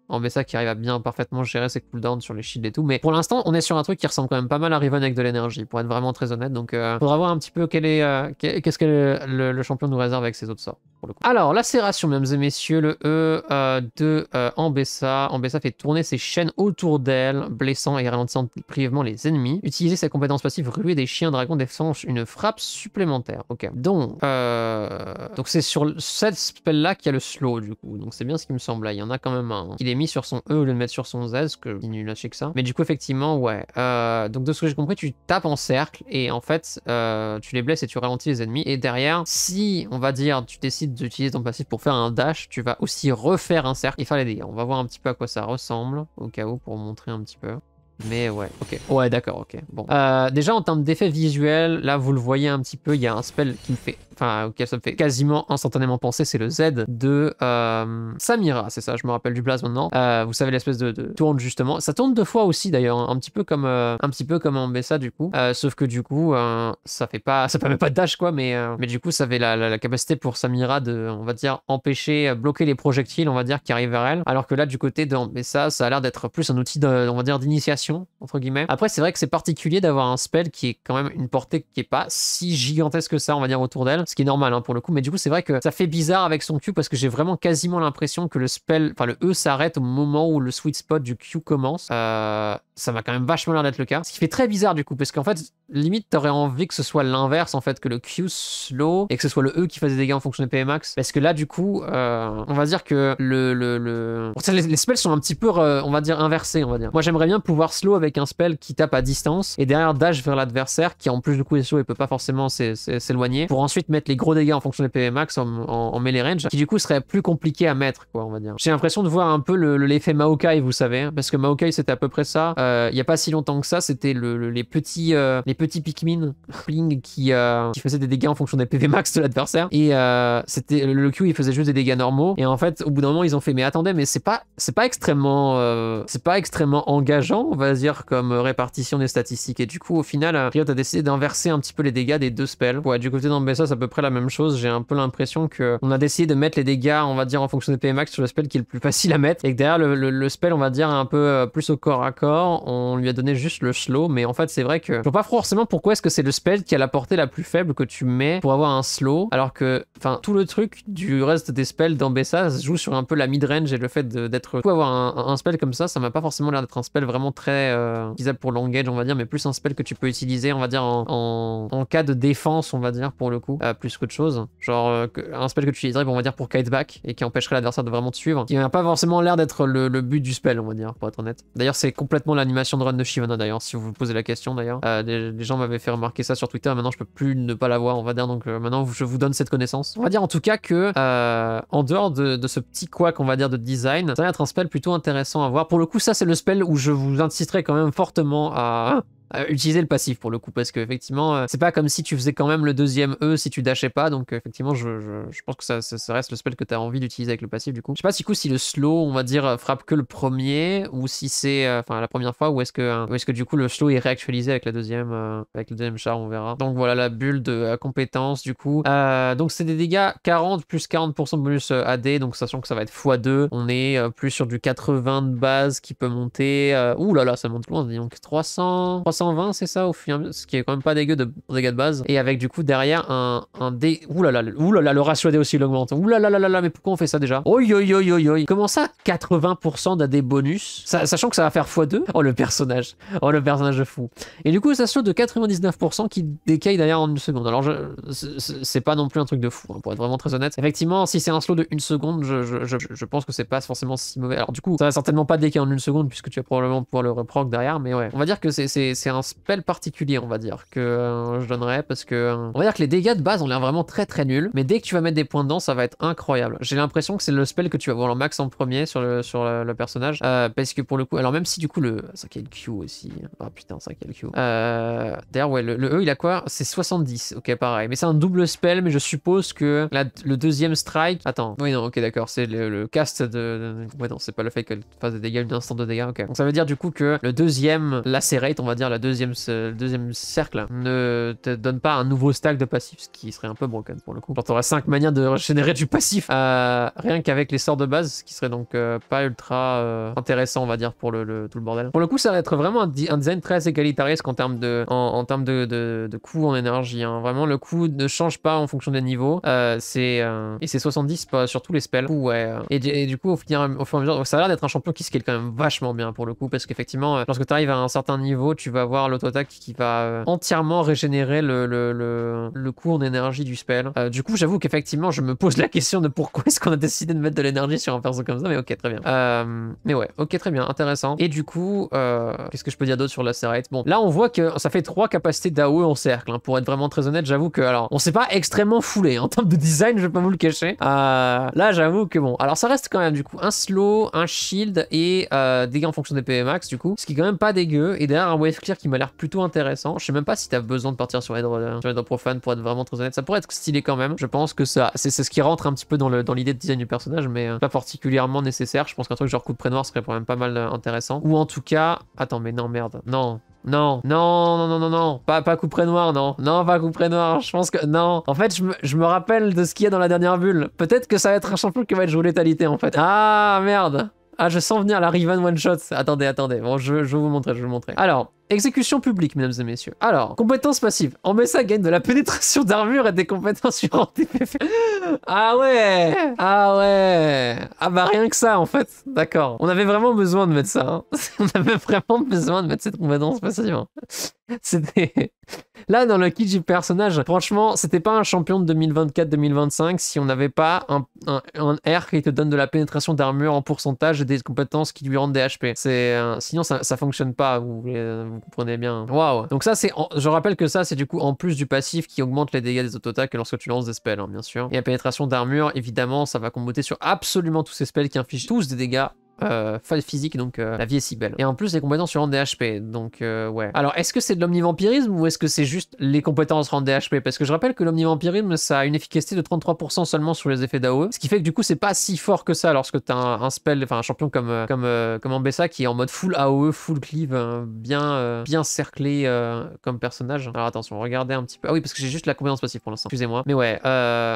qui arrive à bien parfaitement gérer ses cooldowns sur les shields et tout. Mais pour l'instant, on est sur un truc qui ressemble quand même pas mal à Riven avec de l'énergie, pour être vraiment très honnête. Donc, euh, faudra voir un petit peu quel est, euh, qu'est-ce que le, champion nous réserve avec ses autres sorts. Pour le coup. Alors, lacération, mesdames et messieurs, le E euh, de Ambessa. Euh, Ambessa fait tourner ses chaînes autour d'elle, blessant et ralentissant brièvement les ennemis. Utiliser sa compétence passive ruer des chiens dragons défendre une frappe supplémentaire. Ok. Donc, donc c'est sur cette spell-là qu'il y a le slow, du coup. Donc, c'est bien me semble. Il y en a quand même un. Hein. Il est mis sur son E au lieu de mettre sur son Z, ce que je nul que ça. Mais du coup, effectivement, ouais. Euh, donc de ce que j'ai compris, tu tapes en cercle et en fait, euh, tu les blesses et tu ralentis les ennemis. Et derrière, si on va dire, tu décides d'utiliser ton passif pour faire un dash, tu vas aussi refaire un cercle et faire les On va voir un petit peu à quoi ça ressemble, au cas où, pour montrer un petit peu. Mais ouais, ok. Ouais, d'accord, ok. Bon. Euh, déjà, en termes d'effet visuel, là, vous le voyez un petit peu, il y a un spell qui me fait enfin auquel ça me fait quasiment instantanément penser, c'est le Z de euh, Samira, c'est ça, je me rappelle du blaze maintenant. Euh, vous savez l'espèce de, tourne justement, ça tourne deux fois aussi d'ailleurs, un, petit peu comme euh, un petit peu comme en Bessa du coup, sauf que du coup ça fait pas, <laughs> ça permet pas de dash quoi, mais mais du coup ça avait la, la, capacité pour Samira de, on va dire empêcher, bloquer les projectiles, on va dire qui arrivent vers elle, alors que là du côté de Ambessa, ça a l'air d'être plus un outil, de, on va dire d'initiation entre guillemets. Après c'est vrai que c'est particulier d'avoir un spell qui est quand même une portée qui est pas si gigantesque que ça, on va dire autour d'elle ce qui est normal hein, pour le coup. Mais du coup, c'est vrai que ça fait bizarre avec son Q parce que j'ai vraiment quasiment l'impression que le spell, enfin le E s'arrête au moment où le sweet spot du Q commence. Euh ça m'a quand même vachement l'air d'être le cas. Ce qui fait très bizarre du coup, parce qu'en fait, limite, t'aurais envie que ce soit l'inverse, en fait, que le Q slow et que ce soit le E qui fasse des dégâts en fonction des PMAX. Parce que là, du coup, euh, on va dire que le. le, le... les, spells sont un petit peu, on va dire, inversés, on va dire. Moi, j'aimerais bien pouvoir slow avec un spell qui tape à distance et derrière dash vers l'adversaire, qui en plus du coup, est slow et peut pas forcément s'éloigner, pour ensuite mettre les gros dégâts en fonction des PMAX en, melee range, qui du coup serait plus compliqué à mettre, quoi, on va dire. J'ai l'impression de voir un peu l'effet Maokai, vous savez, hein, parce que Maokai, c'était à peu près ça. Euh, euh, il n'y a pas si longtemps que ça, c'était les, petits, euh, les petits Pikmin euh, qui, faisaient des dégâts en fonction des PV max de l'adversaire. Et c'était le Q, il faisait juste des dégâts normaux. Et en fait, au bout d'un moment, ils ont fait Mais attendez, mais c'est pas, c'est pas extrêmement c'est pas extrêmement engageant, on va dire, comme répartition des statistiques. Et du coup, au final, Riot a décidé d'inverser un petit peu les dégâts des deux spells. Ouais, du côté d'Ambessa, c'est à peu près la même chose. J'ai un peu l'impression que on a décidé de mettre les dégâts, on va dire, en fonction des PV max sur le spell qui est le plus facile à mettre. Et que derrière, le, spell, on va dire, un peu plus au corps à corps on lui a donné juste le slow, mais en fait, c'est vrai que je vois pas forcément pourquoi est-ce que c'est le spell qui a la portée la plus faible que tu mets pour avoir un slow, alors que, enfin, tout le truc du reste des spells dans joue sur un peu la mid-range et le fait d'être... Pour avoir un, spell comme ça, ça m'a pas forcément l'air d'être un spell vraiment très euh, utilisable pour l'engage, on va dire, mais plus un spell que tu peux utiliser, on va dire, en, cas de défense, on va dire, pour le coup, euh, plus qu'autre chose. Genre, euh, un spell que tu utiliserais, on va dire, pour kite back et qui empêcherait l'adversaire de vraiment te suivre, qui n'a pas forcément l'air d'être le, le but du spell, on va dire, pour être honnête. D'ailleurs, c'est complètement la animation de Run de Shivana d'ailleurs, si vous vous posez la question d'ailleurs. Euh, des, gens m'avaient fait remarquer ça sur Twitter, maintenant je peux plus ne pas la voir. on va dire, donc euh, maintenant je vous donne cette connaissance. On va dire en tout cas que, euh, en dehors de, ce petit quoi, qu'on va dire, de design, ça va être un spell plutôt intéressant à voir. Pour le coup, ça c'est le spell où je vous inciterai quand même fortement à euh, utiliser le passif pour le coup, parce qu'effectivement, effectivement euh, c'est pas comme si tu faisais quand même le deuxième E si tu dashais pas, donc euh, effectivement, je, je, pense que ça, ça, reste le spell que tu as envie d'utiliser avec le passif du coup. Je sais pas si, coup, si le slow, on va dire, frappe que le premier, ou si c'est enfin la première fois, ou est-ce que, hein, est que du coup le slow est réactualisé avec la deuxième, avec le deuxième char, on verra. Donc voilà la bulle de compétence du coup. donc c'est des dégâts 40 plus 40% de bonus AD, donc sachant que ça va être x2, on est plus sur du 80 de base qui peut monter. ouh là là, ça monte loin, donc 300. 300 120, c'est ça, au final, ce qui est quand même pas dégueu de dégâts de base. Et avec du coup derrière un, un dé... Ouh là là, là le ratio à aussi il augmente. Ouh là là là mais pourquoi on fait ça déjà Oi oi oi oi oi. Comment ça 80% d'AD bonus ça, Sachant que ça va faire x2 Oh le personnage. Oh le personnage fou. Et du coup ça saute de 99% qui décaille derrière en une seconde. Alors c'est pas non plus un truc de fou, hein, pour être vraiment très honnête. Effectivement, si c'est un slow de une seconde, je, je, pense que c'est pas forcément si mauvais. Alors du coup, ça va certainement pas décailler en une seconde puisque tu vas probablement pouvoir le reproc derrière, mais ouais. On va dire que c'est c'est un spell particulier, on va dire, que euh, je donnerais parce que... Euh, on va dire que les dégâts de base ont l'air vraiment très très nuls, mais dès que tu vas mettre des points dedans, ça va être incroyable. J'ai l'impression que c'est le spell que tu vas voir en max en premier sur le, sur le, personnage, euh, parce que pour le coup... Alors même si du coup le... 5 Q aussi. Hein. Ah oh, putain, 5 Q. D'ailleurs, ouais, le, E, il a quoi C'est 70, ok, pareil. Mais c'est un double spell, mais je suppose que la, le deuxième strike... Attends, oui, non, ok, d'accord, c'est le, cast de... Ouais, non, c'est pas le fait qu'elle fasse des dégâts, d'un instant de dégâts, ok. Donc ça veut dire du coup que le deuxième lacerate, on va dire, la deuxième, deuxième cercle ne te donne pas un nouveau stack de passif, ce qui serait un peu broken pour le coup. Genre, t'auras 5 manières de générer du passif euh, rien qu'avec les sorts de base, ce qui serait donc euh, pas ultra euh, intéressant, on va dire, pour le, tout le bordel. Pour le coup, ça va être vraiment un, design très égalitariste en termes de, en, termes de, de, de coût en énergie. Hein. Vraiment, le coût ne change pas en fonction des niveaux. Euh, c'est et c'est 70 pas, sur tous les spells. Ouais. Et, du coup, au, fur et à mesure, ça a l'air d'être un champion qui scale quand même vachement bien pour le coup, parce qu'effectivement, lorsque tu arrives à un certain niveau, tu vas avoir l'auto-attaque qui va euh, entièrement régénérer le, le, le, le du spell. Euh, du coup, j'avoue qu'effectivement, je me pose la question de pourquoi est-ce qu'on a décidé de mettre de l'énergie sur un perso comme ça, mais ok, très bien. Euh, mais ouais, ok, très bien, intéressant. Et du coup, qu'est-ce que je peux dire d'autre sur la Serrate Bon, là, on voit que ça fait trois capacités d'AOE en cercle. Hein, pour être vraiment très honnête, j'avoue que, alors, on s'est pas extrêmement foulé. Hein, en termes de design, je vais pas vous le cacher. là, j'avoue que bon, alors ça reste quand même du coup un slow, un shield et dégâts en fonction des PMAX, du coup, ce qui est quand même pas dégueu. Et derrière un wave qui m'a l'air plutôt intéressant. Je sais même pas si t'as besoin de partir sur Hydro euh, sur profane pour être vraiment très honnête. Ça pourrait être stylé quand même. Je pense que ça, c'est ce qui rentre un petit peu dans l'idée dans de design du personnage, mais euh, pas particulièrement nécessaire. Je pense qu'un truc genre coup de Pré-Noir serait quand même pas mal euh, intéressant. Ou en tout cas, attends, mais non merde, non. Non, non, non, non, non, non, pas, pas près noir, non, non, pas près noir, je pense que, non. En fait, je me, rappelle de ce qu'il y a dans la dernière bulle. Peut-être que ça va être un champion qui va être joué létalité, en fait. Ah, merde. Ah, je sens venir la Riven One Shot. Attendez, attendez. Bon, je, je vais vous montrer, je vais vous montrer. Alors, Exécution publique, mesdames et messieurs. Alors, compétences passives. En ça, gagne de la pénétration d'armure et des compétences sur TPF. ah ouais Ah ouais Ah bah rien que ça, en fait. D'accord. On avait vraiment besoin de mettre ça. Hein. <laughs> On avait vraiment besoin de mettre cette compétence passive. Hein. C'était... <laughs> Là, dans le kit du personnage, franchement, c'était pas un champion de 2024-2025 si on n'avait pas un, R qui te donne de la pénétration d'armure en pourcentage et des compétences qui lui rendent des HP. C'est, euh, sinon, ça, fonctionne pas. Vous, euh, vous comprenez bien. Hein. Waouh Donc ça, c'est... Je rappelle que ça, c'est du coup en plus du passif qui augmente les dégâts des auto auto-attaques lorsque tu lances des spells, hein, bien sûr. Et la pénétration d'armure, évidemment, ça va comboter sur absolument tous ces spells qui infligent tous des dégâts euh, physique, donc euh, la vie est si belle. Et en plus, les compétences lui rendent des HP, donc euh, ouais. Alors, est-ce que c'est de l'omnivampirisme ou est-ce que c'est juste les compétences rendent des HP Parce que je rappelle que l'omnivampirisme, ça a une efficacité de 33% seulement sur les effets d'AOE, ce qui fait que du coup, c'est pas si fort que ça lorsque t'as un, un, spell, enfin un champion comme, euh, comme, comme Ambessa qui est en mode full AOE, full cleave, bien, bien cerclé comme personnage. Alors attention, regardez un petit peu. Ah oui, parce que j'ai juste la compétence passive pour l'instant, excusez-moi. Mais ouais, on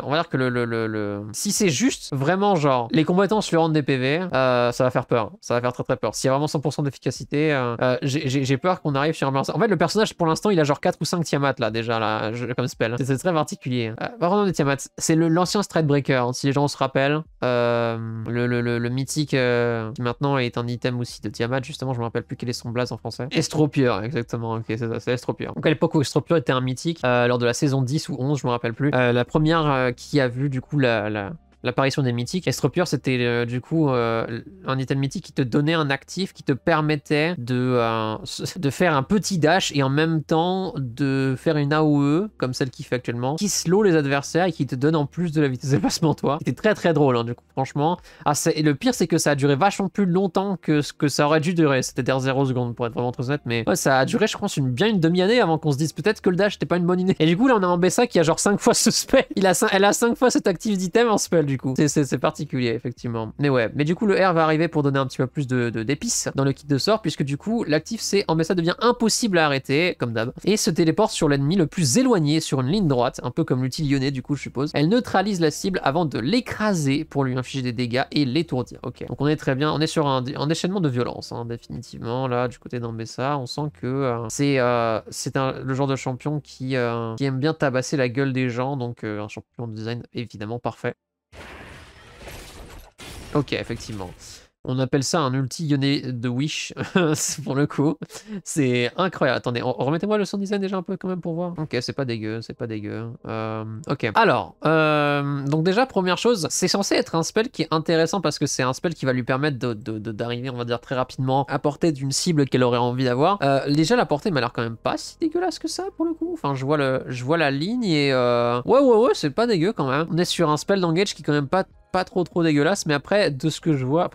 va dire que le... le, le, le... Si c'est juste vraiment genre les compétences lui rendent des PV, ça va faire peur. Hein. Ça va faire très très peur. S'il y a vraiment 100% d'efficacité, euh, euh, j'ai peur qu'on arrive sur un. En fait, le personnage pour l'instant, il a genre 4 ou 5 Tiamat là déjà, là, comme spell. C'est très particulier. Hein. Euh, des Tiamat, c'est l'ancien Breaker. Hein, si les gens se rappellent. Euh, le, le, le, mythique qui maintenant est un item aussi de Tiamat, justement, je me rappelle plus quel est son blaze en français. Estropieur, exactement. Ok, c'est ça, c'est Estropieur. Donc à l'époque où Estropieur était un mythique, lors de la saison 10 ou 11, je me rappelle plus, la première qui a vu du coup la, la l'apparition des mythiques. Estropieur, c'était euh, du coup euh, un item mythique qui te donnait un actif qui te permettait de, euh, <laughs> de faire un petit dash et en même temps de faire une AOE comme celle qu'il fait actuellement, qui slow les adversaires et qui te donne en plus de la vitesse de déplacement toi. C'était très très drôle hein, du coup, franchement. Ah, et le pire, c'est que ça a duré vachement plus longtemps que ce que ça aurait dû durer. c'était 0 secondes pour être vraiment très honnête, mais ça a duré, je pense, une, bien une demi-année avant qu'on se dise peut-être que le dash n'était pas une bonne idée. Et du coup, là, on a un Bessa qui a genre 5 fois ce spell. Il a elle a 5 fois cet actif d'item en spell du coup. C'est particulier, effectivement. Mais ouais. Mais du coup, le R va arriver pour donner un petit peu plus d'épices de, dans le kit de sort, puisque du coup, l'actif c'est en ça devient impossible à arrêter, comme d'hab, et se téléporte sur l'ennemi le plus éloigné sur une ligne droite, un peu comme l'outil lyonnais du coup, je suppose. Elle neutralise la cible avant de l'écraser pour lui infliger des dégâts et l'étourdir. Ok. Donc on est très bien, on est sur un, déchaînement de violence, hein, définitivement. Là, du côté d'Ambessa, on sent que euh, c'est euh, le genre de champion qui, euh, qui aime bien tabasser la gueule des gens, donc un champion de design évidemment parfait. Ok, effectivement. On appelle ça un ulti Yoné de Wish, <laughs> pour le coup. C'est incroyable. Attendez, remettez-moi le son design déjà un peu quand même pour voir. Ok, c'est pas dégueu, c'est pas dégueu. Euh, ok. Alors, euh, donc déjà, première chose, c'est censé être un spell qui est intéressant parce que c'est un spell qui va lui permettre d'arriver, on va dire, très rapidement à portée d'une cible qu'elle aurait envie d'avoir. Euh, déjà, la portée m'a l'air quand même pas si dégueulasse que ça, pour le coup. Enfin, je vois, le, je vois la ligne et... Ouais, ouais, ouais, c'est pas dégueu quand même. On est sur un spell d'engage qui est quand même pas pas trop trop dégueulasse, mais après, de ce que je vois,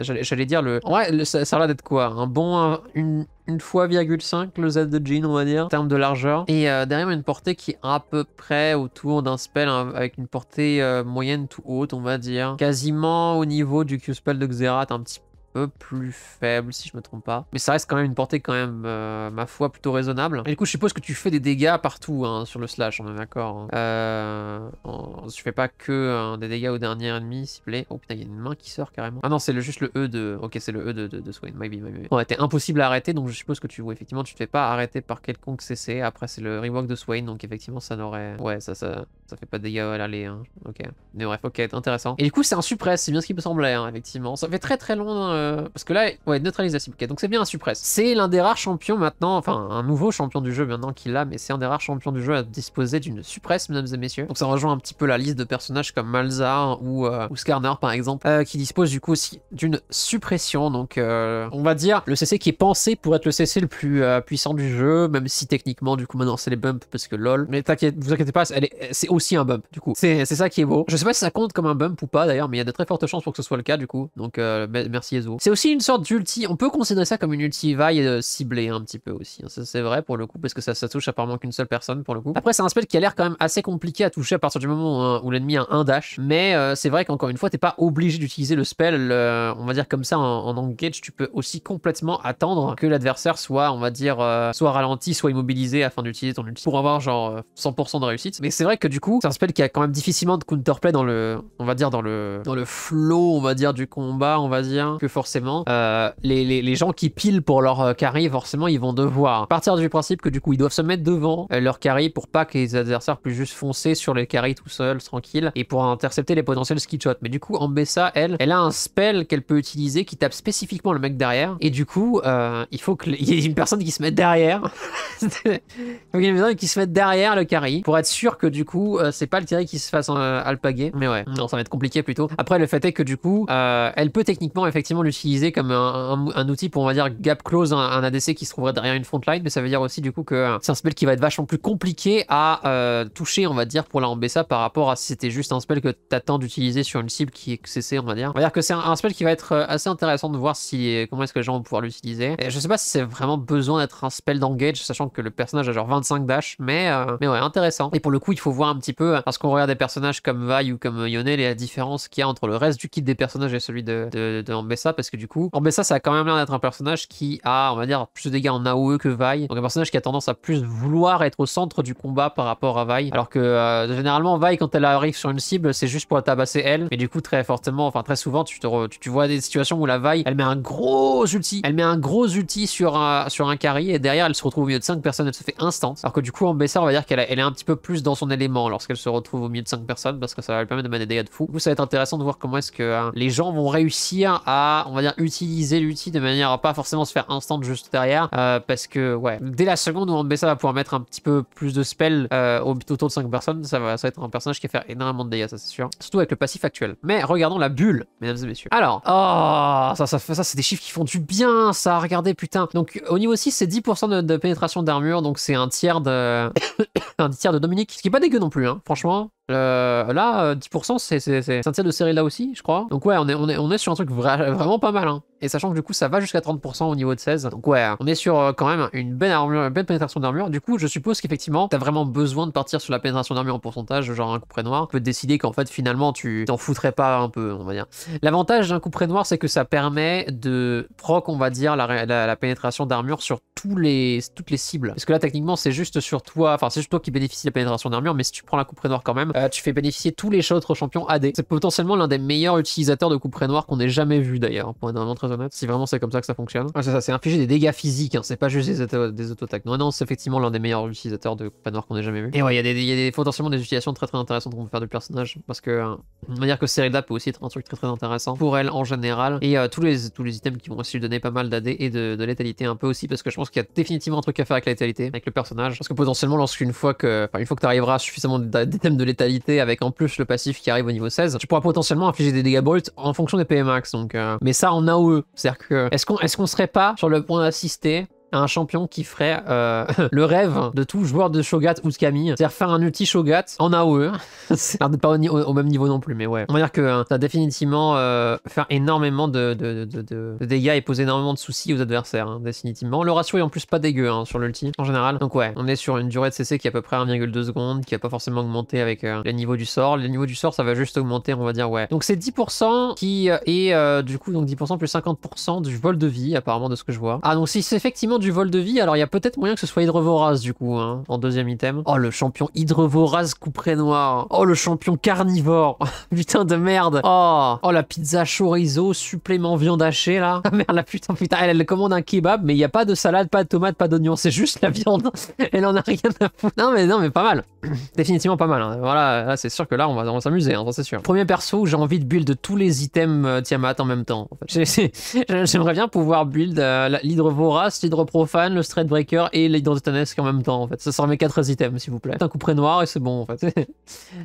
j'allais dire le. ouais ça, a d'être quoi Un bon. Une, une fois 5 le Z de Jean, on va dire, en termes de largeur. Et euh, derrière, une portée qui à peu près autour d'un spell hein, avec une portée euh, moyenne tout haute, on va dire. Quasiment au niveau du Q-spell de Xerath, un petit peu plus faible, si je me trompe pas. Mais ça reste quand même une portée quand même, euh, ma foi, plutôt raisonnable. Et du coup, je suppose que tu fais des dégâts partout hein, sur le slash, on est d'accord. Hein. Euh, je fais pas que des dégâts au dernier ennemi s'il plaît Oh putain, il y a une main qui sort carrément. Ah non, c'est juste le E de... Ok, c'est le E de, de, Swain. maybe maybe my t'es impossible à arrêter, donc je suppose que tu... vois effectivement, tu te fais pas arrêter par quelconque CC. Après, c'est le rework de Swain, donc effectivement, ça n'aurait... Ouais, ça, ça, ça fait pas de dégâts à l'aller. Hein. Ok. Mais bref, ok, intéressant. Et du coup, c'est un suppress, c'est bien ce qui me semblait, hein, effectivement. Ça fait très très long... Euh, euh, parce que là, ouais, neutralise la donc c'est bien un suppress. C'est l'un des rares champions maintenant, enfin un nouveau champion du jeu maintenant qu'il l'a mais c'est un des rares champions du jeu à disposer d'une suppress, mesdames et messieurs. Donc ça rejoint un petit peu la liste de personnages comme Malza ou, euh, par exemple, euh, qui dispose du coup aussi d'une suppression. Donc euh, on va dire le CC qui est pensé pour être le CC le plus puissant du jeu, même si techniquement du coup maintenant c'est les bumps parce que lol. Mais t'inquiète, vous inquiétez pas, c'est aussi un bump du coup. C'est ça qui est beau. Je sais pas si ça compte comme un bump ou pas d'ailleurs, mais il y a de très fortes chances pour que ce soit le cas du coup. Donc merci Ezo c'est aussi une sorte d'ulti, on peut considérer ça comme une ulti vaille euh, ciblée un petit peu aussi. Hein. Ça c'est vrai pour le coup, parce que ça, ça touche apparemment qu'une seule personne pour le coup. Après, c'est un spell qui a l'air quand même assez compliqué à toucher à partir du moment où, l'ennemi a un dash, mais euh, c'est vrai qu'encore une fois, t'es pas obligé d'utiliser le spell, euh, on va dire comme ça en, engage, tu peux aussi complètement attendre que l'adversaire soit, on va dire, soit ralenti, soit immobilisé afin d'utiliser ton ulti pour avoir genre 100% de réussite. Mais c'est vrai que du coup, c'est un spell qui a quand même difficilement de counterplay dans le, on va dire, dans le, dans le flow, on va dire, du combat, on va dire, que forcément, euh, les, gens qui pilent pour leur euh, carry, forcément, ils vont devoir partir du principe que du coup, ils doivent se mettre devant euh, leur carry pour pas que les adversaires puissent juste foncer sur les carry tout seul tranquille, et pour intercepter les potentiels skid shots. Mais du coup, en Ambessa, elle, elle a un spell qu'elle peut utiliser qui tape spécifiquement le mec derrière, et du coup, il faut qu'il y ait une personne qui <laughs> se mette derrière. il y ait une personne qui se mette derrière <laughs> le carry pour être sûr que du coup, c'est pas le carry qui se fasse alpaguer. Mais ouais, non, ça va être compliqué plutôt. Après, le fait est que du coup, elle peut techniquement effectivement lui utiliser comme un, outil pour, on va dire, gap close un, ADC qui se trouverait derrière une frontline, mais ça veut dire aussi du coup que euh, c'est un spell qui va être vachement plus compliqué à euh, toucher, on va dire, pour la Ambessa par rapport à si c'était juste un spell que t'attends d'utiliser sur une cible qui est CC, on va dire. On va dire que c'est un, spell qui va être euh, assez intéressant de voir si comment est-ce que les gens vont pouvoir l'utiliser. Je sais pas si c'est vraiment besoin d'être un spell d'engage, sachant que le personnage a genre 25 dash, mais, mais ouais, intéressant. Et pour le coup, il faut voir un petit peu, parce qu'on regarde des personnages comme Vai ou comme Yonel et la différence qu'il y a entre le reste du kit des personnages et celui de, de, de Ambessa, parce que du coup, en ça ça a quand même l'air d'être un personnage qui a, on va dire, plus de dégâts en AOE que Vaille. Donc un personnage qui a tendance à plus vouloir être au centre du combat par rapport à Vai. Alors que euh, généralement, Vai, quand elle arrive sur une cible, c'est juste pour la tabasser elle. Et du coup, très fortement, enfin très souvent, tu, te tu, vois des situations où la Vai, elle met un gros ulti. Elle met un gros ulti sur un, sur un carry et derrière, elle se retrouve au milieu de 5 personnes, elle se fait instant. Alors que du coup, en on va dire qu'elle elle est un petit peu plus dans son élément lorsqu'elle se retrouve au milieu de 5 personnes parce que ça va lui permettre de mettre des dégâts de fou. Du ça va être intéressant de voir comment est-ce que hein, les gens vont réussir à on va dire, utiliser l'outil de manière à pas forcément se faire instant juste derrière. Euh, parce que, ouais, dès la seconde où ça va pouvoir mettre un petit peu plus de spells euh, au autour de 5 personnes, ça va, ça être un personnage qui va faire énormément de dégâts, ça c'est sûr. Surtout avec le passif actuel. Mais regardons la bulle, mesdames et messieurs. Alors, oh, ça, ça, ça c'est des chiffres qui font du bien, ça, regardez, putain. Donc, au niveau 6, c'est 10% de, de pénétration d'armure, donc c'est un tiers de... <coughs> un tiers de Dominique, ce qui est pas dégueu non plus, hein. franchement. Euh, là, 10%, euh, c'est un tiers de série là aussi, je crois. Donc ouais, on est, on est, sur un truc vraiment pas mal. Hein et sachant que du coup ça va jusqu'à 30% au niveau de 16. Donc ouais, on est sur euh, quand même une belle, armure, pénétration d'armure. Du coup, je suppose qu'effectivement, t'as vraiment besoin de partir sur la pénétration d'armure en pourcentage, genre un coup près noir. Tu décider qu'en fait finalement tu t'en foutrais pas un peu, on va dire. L'avantage d'un coup près noir, c'est que ça permet de proc, on va dire, la, la, pénétration d'armure sur tous les, toutes les cibles. Parce que là, techniquement, c'est juste sur toi, enfin, c'est juste toi qui bénéficie de la pénétration d'armure, mais si tu prends la près noire quand même, euh, tu fais bénéficier tous les autres champions AD. C'est potentiellement l'un des meilleurs utilisateurs de près noir qu'on ait jamais vu d'ailleurs, pour être honnête, si vraiment c'est comme ça que ça fonctionne. c'est ça, c'est infliger des dégâts physiques, hein. c'est pas juste des, auto des Non, non, c'est effectivement l'un des meilleurs utilisateurs de panoir qu'on ait jamais vu. Et ouais, il y, a des, potentiellement des utilisations très très intéressantes qu'on peut faire du personnage, parce que, euh, on va dire que Serida peut aussi être un truc très très intéressant pour elle en général, et euh, tous, les, tous les items qui vont aussi lui donner pas mal d'AD et de, létalité un peu aussi, parce que je pense qu'il y a définitivement un truc à faire avec la létalité, avec le personnage, parce que potentiellement, lorsqu'une fois que, enfin, une fois que t'arriveras à suffisamment d'items de létalité, avec en plus le passif qui arrive au niveau 16, tu pourras potentiellement infliger des dégâts bruts en fonction des PMAX, donc, euh, mais ça en AOE, c'est-à-dire que, est-ce qu'on est serait pas sur le point d'assister un champion qui ferait euh, <laughs> le rêve de tout joueur de Shogat ou de Camille, c'est-à-dire faire un ulti Shogat en AOE. <laughs> c'est pas au, même niveau non plus, mais ouais. On va dire que hein, ça définitivement euh, faire énormément de, de, de, de, dégâts et poser énormément de soucis aux adversaires, hein, définitivement. Le ratio est en plus pas dégueu hein, sur l'ulti en général. Donc ouais, on est sur une durée de CC qui est à peu près 1,2 secondes, qui va pas forcément augmenté avec euh, les niveaux du sort. Les niveaux du sort, ça va juste augmenter, on va dire ouais. Donc c'est 10% qui est euh, du coup donc 10% plus 50% du vol de vie apparemment de ce que je vois. Ah donc si c'est effectivement du vol de vie. Alors, il y a peut-être moyen que ce soit Hydrevoras, du coup, hein, en deuxième item. Oh, le champion hydrovorace couperet noir. Oh, le champion carnivore. <laughs> putain de merde. Oh. oh, la pizza chorizo, supplément viande hachée, là. Ah, merde, la putain, putain. Elle, elle commande un kebab, mais il n'y a pas de salade, pas de tomate, pas d'oignon. C'est juste la viande. <laughs> elle en a rien à foutre. Non, mais non, mais pas mal. <clears throat> Définitivement pas mal. Hein. Voilà, c'est sûr que là, on va, va s'amuser, hein, c'est sûr. Premier perso, j'ai envie de build tous les items euh, Tiamat en même temps. <laughs> J'aimerais bien pouvoir build euh, l'Hydrevoras, profane, le straight breaker et l'identitanesque en même temps en fait. Ça sort mes 4 items s'il vous plaît. Un coup près noir et c'est bon en fait. <laughs>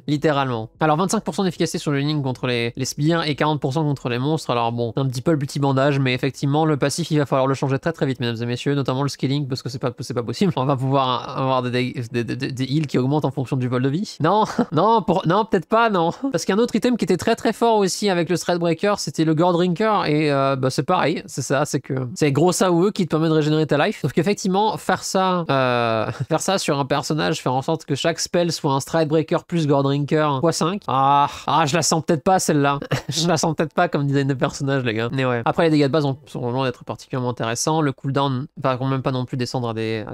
Littéralement. Alors 25% d'efficacité sur le lignes contre les, les, sbires et 40% contre les monstres. Alors bon, un petit peu le petit bandage mais effectivement le passif il va falloir le changer très très vite mesdames et messieurs, notamment le scaling parce que c'est pas, pas possible. On va pouvoir avoir des, des, des, heals qui augmentent en fonction du vol de vie. Non, <laughs> non, pour, non peut-être pas non. Parce qu'un autre item qui était très très fort aussi avec le straight breaker c'était le gore drinker et euh, bah, c'est pareil, c'est ça, c'est que c'est gros ça qui te permet de régénérer life. Sauf qu'effectivement, faire ça, euh, <laughs> faire ça sur un personnage, faire en sorte que chaque spell soit un breaker plus Gore Drinker 5 Ah, ah, je la sens peut-être pas celle-là. <laughs> je la sens peut-être pas comme design de personnage, les gars. Mais ouais. Après, les dégâts de base ont, sont loin d'être particulièrement intéressants. Le cooldown va quand même pas non plus descendre à des,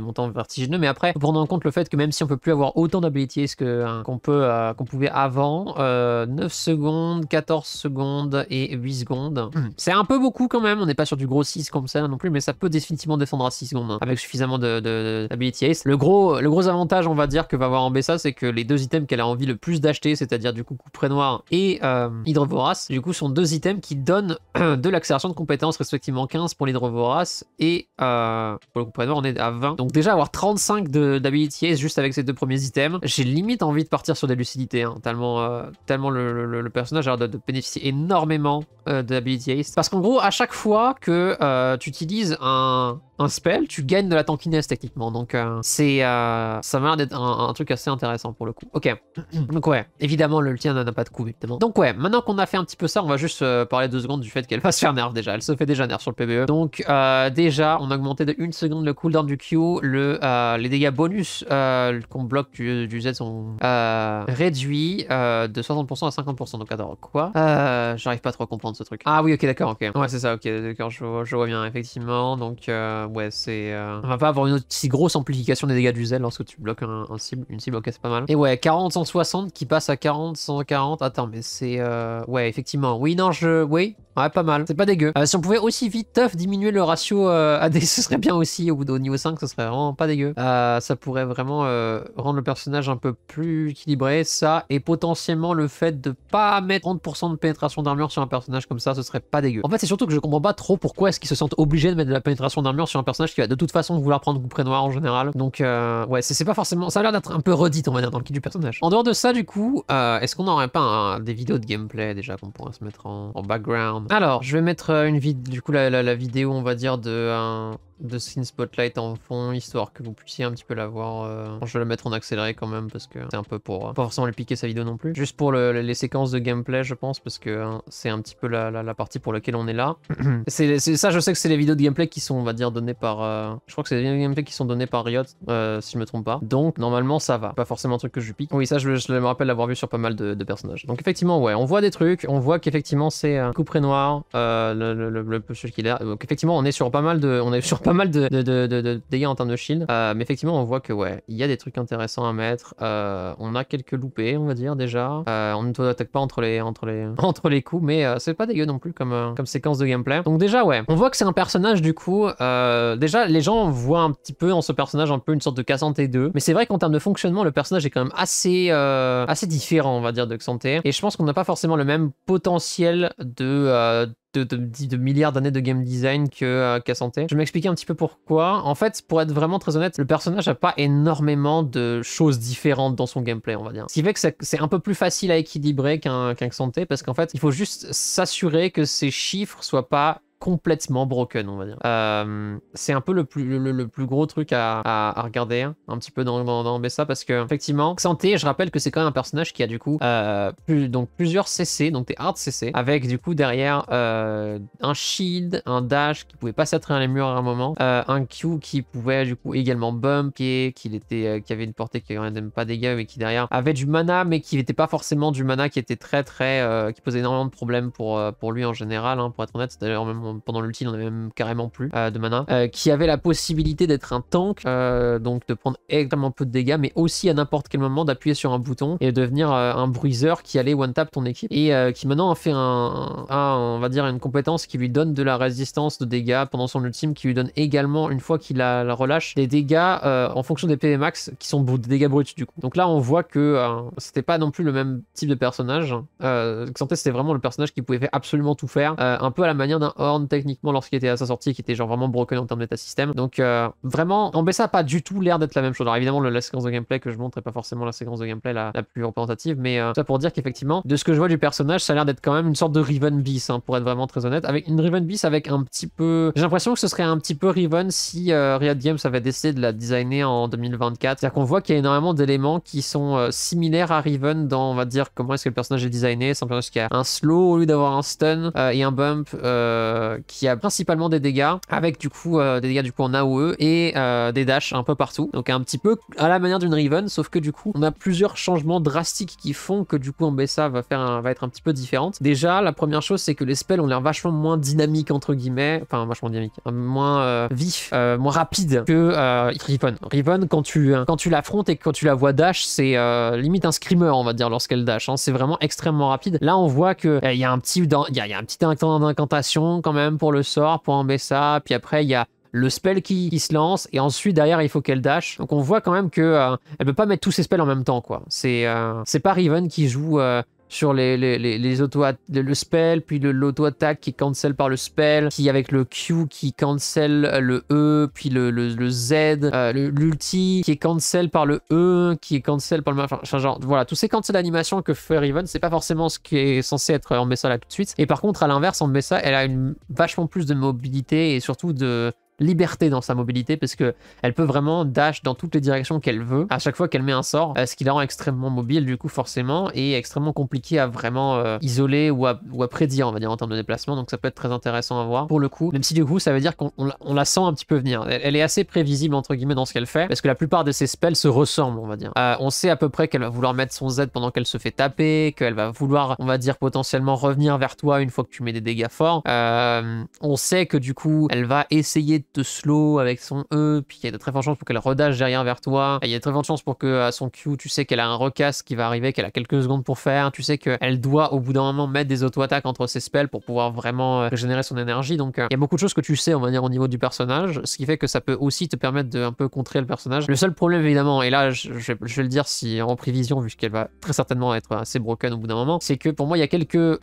montants vertigineux. Mais après, prendre en compte le fait que même si on peut plus avoir autant d'abilities que hein, qu'on peut euh, qu'on pouvait avant, 9 euh, secondes, 14 secondes et 8 secondes. Hmm. C'est un peu beaucoup quand même. On n'est pas sur du gros 6 comme ça non plus, mais ça peut définitivement descendre à 6 secondes hein, avec suffisamment de, ace. Le gros, le gros avantage, on va dire, que va avoir en Bessa, c'est que les deux items qu'elle a envie le plus d'acheter, c'est-à-dire du coup coup près noir et euh, hydrovorace, du coup sont deux items qui donnent <clears throat> de l'accélération de compétences respectivement 15 pour l'hydrovorace et euh, pour le coup près noir on est à 20. Donc déjà avoir 35 d'ability ace juste avec ces deux premiers items, j'ai limite envie de partir sur des lucidités, hein, tellement, euh, tellement le, personnage a l'air de, bénéficier énormément euh, d'ability ace. Parce qu'en gros, à chaque fois que tu utilises un, Jepang un spell, tu gagnes de la tankiness techniquement. Donc euh, c'est euh, ça m'a l'air d'être un, truc assez intéressant pour le coup. Ok. <clears throat> Donc ouais, évidemment le tien n'a pas de coup évidemment. Donc ouais, maintenant qu'on a fait un petit peu ça, on va juste euh, parler deux secondes du fait qu'elle va se faire nerf déjà. Elle se fait déjà nerf sur le PBE. Donc déjà, on a augmenté de une seconde le cooldown du Q, le les dégâts bonus qu'on bloque du, Z sont réduits de 60% à 50%. Donc attends quoi J'arrive pas à trop comprendre ce truc. Ah oui, ok d'accord, ok. Ouais c'est ça, ok d'accord, je, je, vois bien effectivement. Donc euh, ouais, c'est. Euh, on va pas avoir une aussi grosse amplification des dégâts du zèle lorsque tu bloques un, cible, une cible, ok, c'est pas mal. Et ouais, 40, 160 qui passe à 40, 140. Attends, mais c'est. Euh, ouais, effectivement. Oui, non, je. Oui, ouais, pas mal. C'est pas dégueu. si on pouvait aussi vite, tough, diminuer le ratio AD, <laughs> ce serait bien aussi. Au niveau 5, ce serait vraiment pas dégueu. ça pourrait vraiment rendre le personnage un peu plus équilibré. Ça, et potentiellement le fait de pas mettre 30% de pénétration d'armure sur un personnage comme ça, ce serait pas dégueu. En fait, c'est surtout que je comprends pas trop pourquoi est-ce qu'ils se sentent obligés de mettre de la pénétration d'armure un personnage qui va de toute façon vouloir prendre goût près noir en général. Donc, euh, ouais, c'est pas forcément. Ça a l'air d'être un peu redite, on va dire, dans le kit du personnage. En dehors de ça, du coup, euh, est-ce qu'on n'aurait pas des vidéos de gameplay déjà qu'on pourrait se mettre en, background Alors, je vais mettre euh, une vidéo, du coup, la, la, la, vidéo, on va dire, de un de Scene spotlight en fond, histoire que vous puissiez un petit peu la voir. Je vais la mettre en accéléré quand même, parce que c'est un peu pour... pas forcément lui piquer sa vidéo non plus. Juste pour les séquences de gameplay, je pense, parce que c'est un petit peu la, partie pour laquelle on est là. c'est ça, je sais que c'est les vidéos de gameplay qui sont, on va dire, données par... Je crois que c'est les vidéos de gameplay qui sont données par Riot, si je me trompe pas. Donc, normalement, ça va. Pas forcément un truc que je pique. Oui, ça, je, me rappelle l'avoir vu sur pas mal de, personnages. Donc, effectivement, ouais, on voit des trucs. On voit qu'effectivement, c'est un couperet noir, le, le, le, Donc, effectivement, on est sur pas mal de... On est sur pas mal de, dégâts en termes de shield. Euh, mais effectivement, on voit que ouais, il y a des trucs intéressants à mettre. Euh, on a quelques loupés, on va dire déjà. Euh, on ne attaque pas entre les, entre les, <laughs> entre les coups, mais c'est pas dégueu non plus comme, comme séquence de gameplay. Donc déjà ouais, on voit que c'est un personnage du coup. déjà, les gens voient un petit peu en ce personnage un peu une sorte de K-Santé 2. Mais c'est vrai qu'en termes de fonctionnement, le personnage est quand même assez, assez différent, on va dire, de Xanté. Et je pense qu'on n'a pas forcément le même potentiel de de, milliards d'années de game design que euh, Santé. Je vais m'expliquer un petit peu pourquoi. En fait, pour être vraiment très honnête, le personnage n'a pas énormément de choses différentes dans son gameplay, on va dire. Ce qui fait que c'est un peu plus facile à équilibrer qu'un Santé, parce qu'en fait, il faut juste s'assurer que ces chiffres soient pas complètement broken, on va dire. Euh, c'est un peu le plus, le, plus gros truc à, à, regarder hein, un petit peu dans, dans, dans Bessa parce que effectivement, Santé, je rappelle que c'est quand même un personnage qui a du coup euh, plus, donc plusieurs CC, donc des hard CC, avec du coup derrière euh, un shield, un dash qui pouvait passer à travers les murs à un moment, un Q qui pouvait du coup également bump, qui, qui était, qui avait une portée qui même pas des dégâts mais qui derrière avait du mana mais qui n'était pas forcément du mana qui était très très qui posait énormément de problèmes pour, pour lui en général, hein, pour être honnête, c'est d'ailleurs même pendant l'ultime il n'en avait même carrément plus euh, de mana, euh, qui avait la possibilité d'être un tank, euh, donc de prendre extrêmement peu de dégâts, mais aussi à n'importe quel moment d'appuyer sur un bouton et devenir un bruiseur qui allait one-tap ton équipe, et qui maintenant a fait un, on va dire, une compétence qui lui donne de la résistance de dégâts pendant son ultime, qui lui donne également, une fois qu'il la, relâche, des dégâts en fonction des PV max, qui sont des dégâts bruts du coup. Donc là, on voit que c'était pas non plus le même type de personnage. Hein. Xanthès, c'était vraiment le personnage qui pouvait faire absolument tout faire, un peu à la manière d'un Horn techniquement lorsqu'il était à sa sortie, qui était genre vraiment broken en termes d'état-système. Donc euh, vraiment, en ça pas du tout l'air d'être la même chose. Alors évidemment, la séquence de gameplay que je montre n'est pas forcément la séquence de gameplay la, plus représentative, mais euh, ça pour dire qu'effectivement, de ce que je vois du personnage, ça a l'air d'être quand même une sorte de Riven Beast, hein, pour être vraiment très honnête. Avec une Riven Beast avec un petit peu. J'ai l'impression que ce serait un petit peu Riven si euh, Riot Games avait décidé de la designer en 2024. C'est-à-dire qu'on voit qu'il y a énormément d'éléments qui sont euh, similaires à Riven dans, on va dire, comment est-ce que le personnage est designé. simplement un qu'il y a un slow au lieu d'avoir un stun et un bump qui a principalement des dégâts, avec du coup euh, des dégâts du coup en AOE et euh, des dashs un peu partout. Donc un petit peu à la manière d'une Riven, sauf que du coup on a plusieurs changements drastiques qui font que du coup Ambessa va, faire va être un petit peu différente. Déjà, la première chose c'est que les spells ont l'air vachement moins dynamiques entre guillemets, enfin vachement dynamique, hein, moins euh, vif, moins rapide que Riven. Riven, quand tu, hein, quand tu l'affrontes et quand tu la vois dash, c'est limite un screamer, on va dire, lorsqu'elle dash. Hein. C'est vraiment extrêmement rapide. Là, on voit que eh, il y a un petit, il y un petit temps d'incantation même pour le sort, pour ça. puis après il y a le spell qui, se lance, et ensuite derrière il faut qu'elle dash. Donc on voit quand même que euh, elle peut pas mettre tous ses spells en même temps quoi. C'est euh, c'est pas Riven qui joue euh, sur les, les, les, les auto le spell, puis l'auto-attaque qui cancel par le spell, qui avec le Q qui cancel euh, le E, puis le, le, Z, euh, l'ulti qui est cancel par le E, qui est cancel par le... Enfin, genre, voilà, tous ces cancel d'animation que fait Riven, c'est pas forcément ce qui est censé être en ça là tout de suite. Et par contre, à l'inverse, met ça, elle a une vachement plus de mobilité et surtout de, liberté dans sa mobilité parce que elle peut vraiment dash dans toutes les directions qu'elle veut à chaque fois qu'elle met un sort, euh, ce qui la rend extrêmement mobile du coup forcément et extrêmement compliqué à vraiment euh, isoler ou à, prédire on va dire en termes de déplacement donc ça peut être très intéressant à voir pour le coup même si du coup ça veut dire qu'on la sent un petit peu venir elle, est assez prévisible entre guillemets dans ce qu'elle fait parce que la plupart de ses spells se ressemblent on va dire euh, on sait à peu près qu'elle va vouloir mettre son Z pendant qu'elle se fait taper qu'elle va vouloir on va dire potentiellement revenir vers toi une fois que tu mets des dégâts forts on sait que du coup elle va essayer de de slow avec son E, puis il y a de très fortes chances pour qu'elle redage derrière vers toi. Il y a de très fortes chances pour que à euh, son Q, tu sais qu'elle a un recast qui va arriver, qu'elle a quelques secondes pour faire. Tu sais qu'elle doit au bout d'un moment mettre des auto-attaques entre ses spells pour pouvoir vraiment régénérer euh, son énergie. Donc euh, il y a beaucoup de choses que tu sais, en manière au niveau du personnage, ce qui fait que ça peut aussi te permettre de un peu contrer le personnage. Le seul problème, évidemment, et là, je, vais le dire si en prévision, vu qu'elle va très certainement être assez broken au bout d'un moment, c'est que pour moi, il y a quelques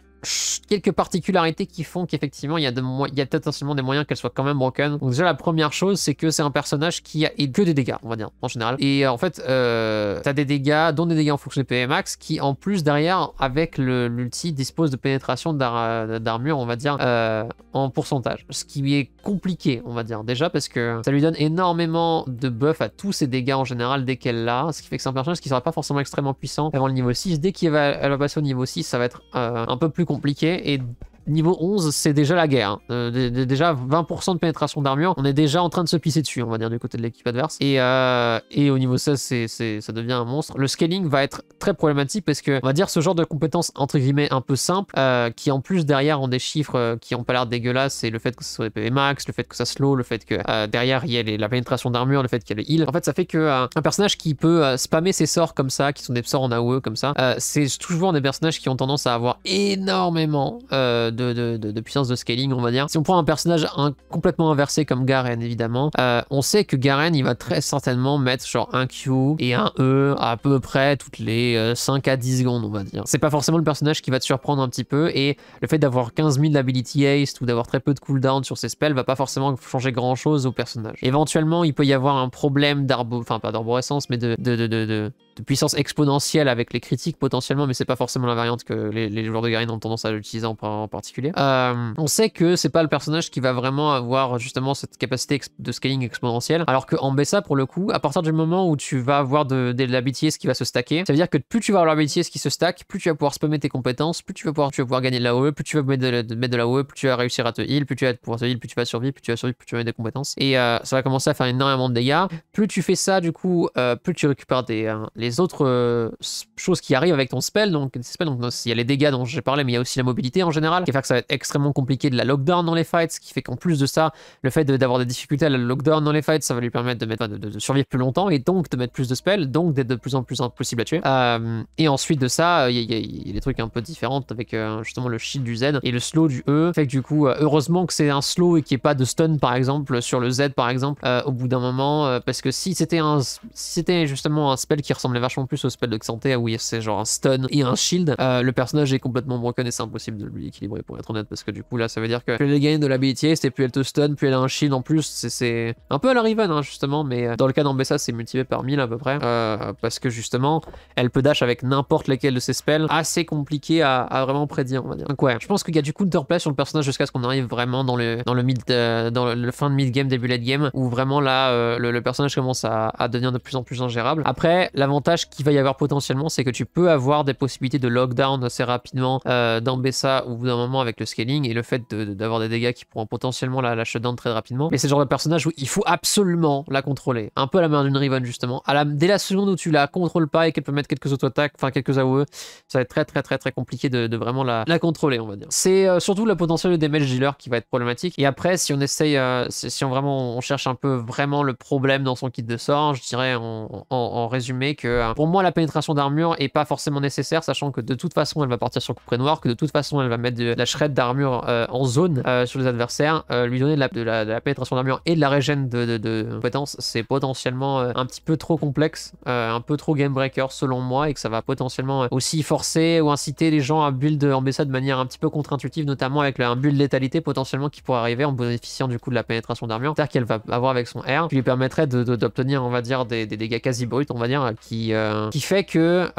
quelques particularités qui font qu'effectivement il y a, peut il potentiellement des moyens qu'elle soit quand même broken. Donc déjà la première chose c'est que c'est un personnage qui a que des dégâts on va dire en général. Et euh, en fait euh, t'as des dégâts dont des dégâts en fonction de max qui en plus derrière avec l'ulti dispose de pénétration euh, d'armure on va dire euh, en pourcentage. Ce qui est compliqué on va dire déjà parce que ça lui donne énormément de buff à tous ses dégâts en général dès qu'elle l'a. Ce qui fait que c'est un personnage qui sera pas forcément extrêmement puissant avant le niveau 6. Dès qu'elle va, passer au niveau 6 ça va être un peu plus compliqué et niveau 11, c'est déjà la guerre. Hein. Euh, déjà 20% de pénétration d'armure, on est déjà en train de se pisser dessus, on va dire, du côté de l'équipe adverse. Et, euh, et, au niveau 16, ça devient un monstre. Le scaling va être très problématique parce que, on va dire, ce genre de compétences entre guillemets un peu simples, euh, qui en plus derrière ont des chiffres qui ont pas l'air dégueulasses, c'est le fait que ce soit des PV max, le fait que ça slow, le fait que derrière il y ait la pénétration d'armure, le fait qu'il y ait le heal. En fait, ça fait que un personnage qui peut spammer ses sorts comme ça, qui sont des sorts en AOE comme ça, c'est toujours des personnages qui ont tendance à avoir énormément de de, puissance de scaling, on va dire. Si on prend un personnage complètement inversé comme Garen, évidemment, euh, on sait que Garen, il va très certainement mettre genre un Q et un E à peu près toutes les 5 euh, à 10 secondes, on va dire. C'est pas forcément le personnage qui va te surprendre un petit peu, et le fait d'avoir 15 000 d'ability haste ou d'avoir très peu de cooldown sur ses spells va pas forcément changer grand chose au personnage. Éventuellement, il peut y avoir un problème d'arbo... Enfin, pas d'arborescence, mais de, puissance exponentielle avec les critiques potentiellement, mais c'est pas forcément la variante que les, joueurs de Garen ont tendance à l'utiliser en, partie on sait que c'est pas le personnage qui va vraiment avoir justement cette capacité de scaling exponentielle, alors que en ça pour le coup, à partir du moment où tu vas avoir de, de, ce la qui va se stacker, ça veut dire que plus tu vas avoir la ce qui se stack, plus tu vas pouvoir spammer tes compétences, plus tu vas pouvoir, tu vas pouvoir gagner de la OE, plus tu vas mettre de, la, de plus tu vas réussir à te heal, plus tu vas pouvoir te heal, plus tu vas survivre, plus tu vas survivre, plus tu vas mettre des compétences. Et ça va commencer à faire énormément de dégâts. Plus tu fais ça, du coup, plus tu récupères des, les autres choses qui arrivent avec ton spell, donc, donc il y a les dégâts dont j'ai parlé, mais il y a aussi la mobilité en général faire que ça va être extrêmement compliqué de la lockdown dans les fights, ce qui fait qu'en plus de ça, le fait d'avoir des difficultés à la lockdown dans les fights, ça va lui permettre de, de, survivre plus longtemps et donc de mettre plus de spells, donc d'être de plus en plus impossible à tuer. Euh, et ensuite de ça, il y, a des trucs un peu différents avec euh, justement le shield du Z et le slow du E. Fait que du coup, euh, heureusement que c'est un slow et qu'il n'y ait pas de stun par exemple sur le Z par exemple au bout d'un moment, parce que si c'était un, c'était justement un spell qui ressemblait vachement plus au spell de à où c'est genre un stun et un shield, le personnage est complètement broken et c'est impossible de lui équilibrer pour être honnête, parce que du coup, là, ça veut dire que plus elle gagne de l'habilité, c'est plus elle te stun, plus elle a un shield en plus. C'est un peu à la Riven, hein, justement, mais euh, dans le cas d'Ambessa, c'est multiplié par 1000 à peu près. Euh, parce que justement, elle peut dash avec n'importe lesquels de ses spells. Assez compliqué à, vraiment prédire, on va dire. Donc, ouais, je pense qu'il y a du counterplay sur le personnage jusqu'à ce qu'on arrive vraiment dans le, dans le mid, euh, dans le, fin de mid game, début late game, où vraiment là, le, personnage commence à, devenir de plus en plus ingérable. Après, l'avantage qu'il va y avoir potentiellement, c'est que tu peux avoir des possibilités de lockdown assez rapidement d'Ambessa au bout d'un avec le scaling et le fait d'avoir des dégâts qui pourront potentiellement la, la shutdown très rapidement. Mais c'est le genre de personnage où il faut absolument la contrôler. Un peu à la main d'une Riven justement. À la, dès la seconde où tu la contrôles pas et qu'elle peut mettre quelques auto-attaques, enfin quelques AOE, ça va être très très très très compliqué de, vraiment la, contrôler on va dire. C'est euh, surtout le potentiel de damage dealer qui va être problématique. Et après si on essaye, euh, si on vraiment on cherche un peu vraiment le problème dans son kit de sort, je dirais en, résumé que euh, pour moi la pénétration d'armure est pas forcément nécessaire sachant que de toute façon elle va partir sur coup près noir, que de toute façon elle va mettre de, la shred d'armure euh, en zone euh, sur les adversaires, euh, lui donner de la, pénétration d'armure et de la régène de, de compétences, c'est potentiellement un petit peu trop complexe, un peu trop game breaker selon moi, et que ça va potentiellement aussi forcer ou inciter les gens à build en BSA de manière un petit peu contre-intuitive, notamment avec un build létalité potentiellement qui pourrait arriver en bénéficiant du coup de la pénétration d'armure, c'est-à-dire qu'elle va avoir avec son R, qui lui permettrait d'obtenir, on va dire, des, dégâts quasi bruts, on va dire, qui, qui fait que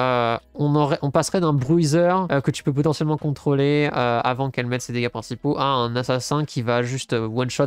on, aurait, on passerait d'un bruiser que tu peux potentiellement contrôler à avant qu'elle mette ses dégâts principaux à un assassin qui va juste euh, one-shot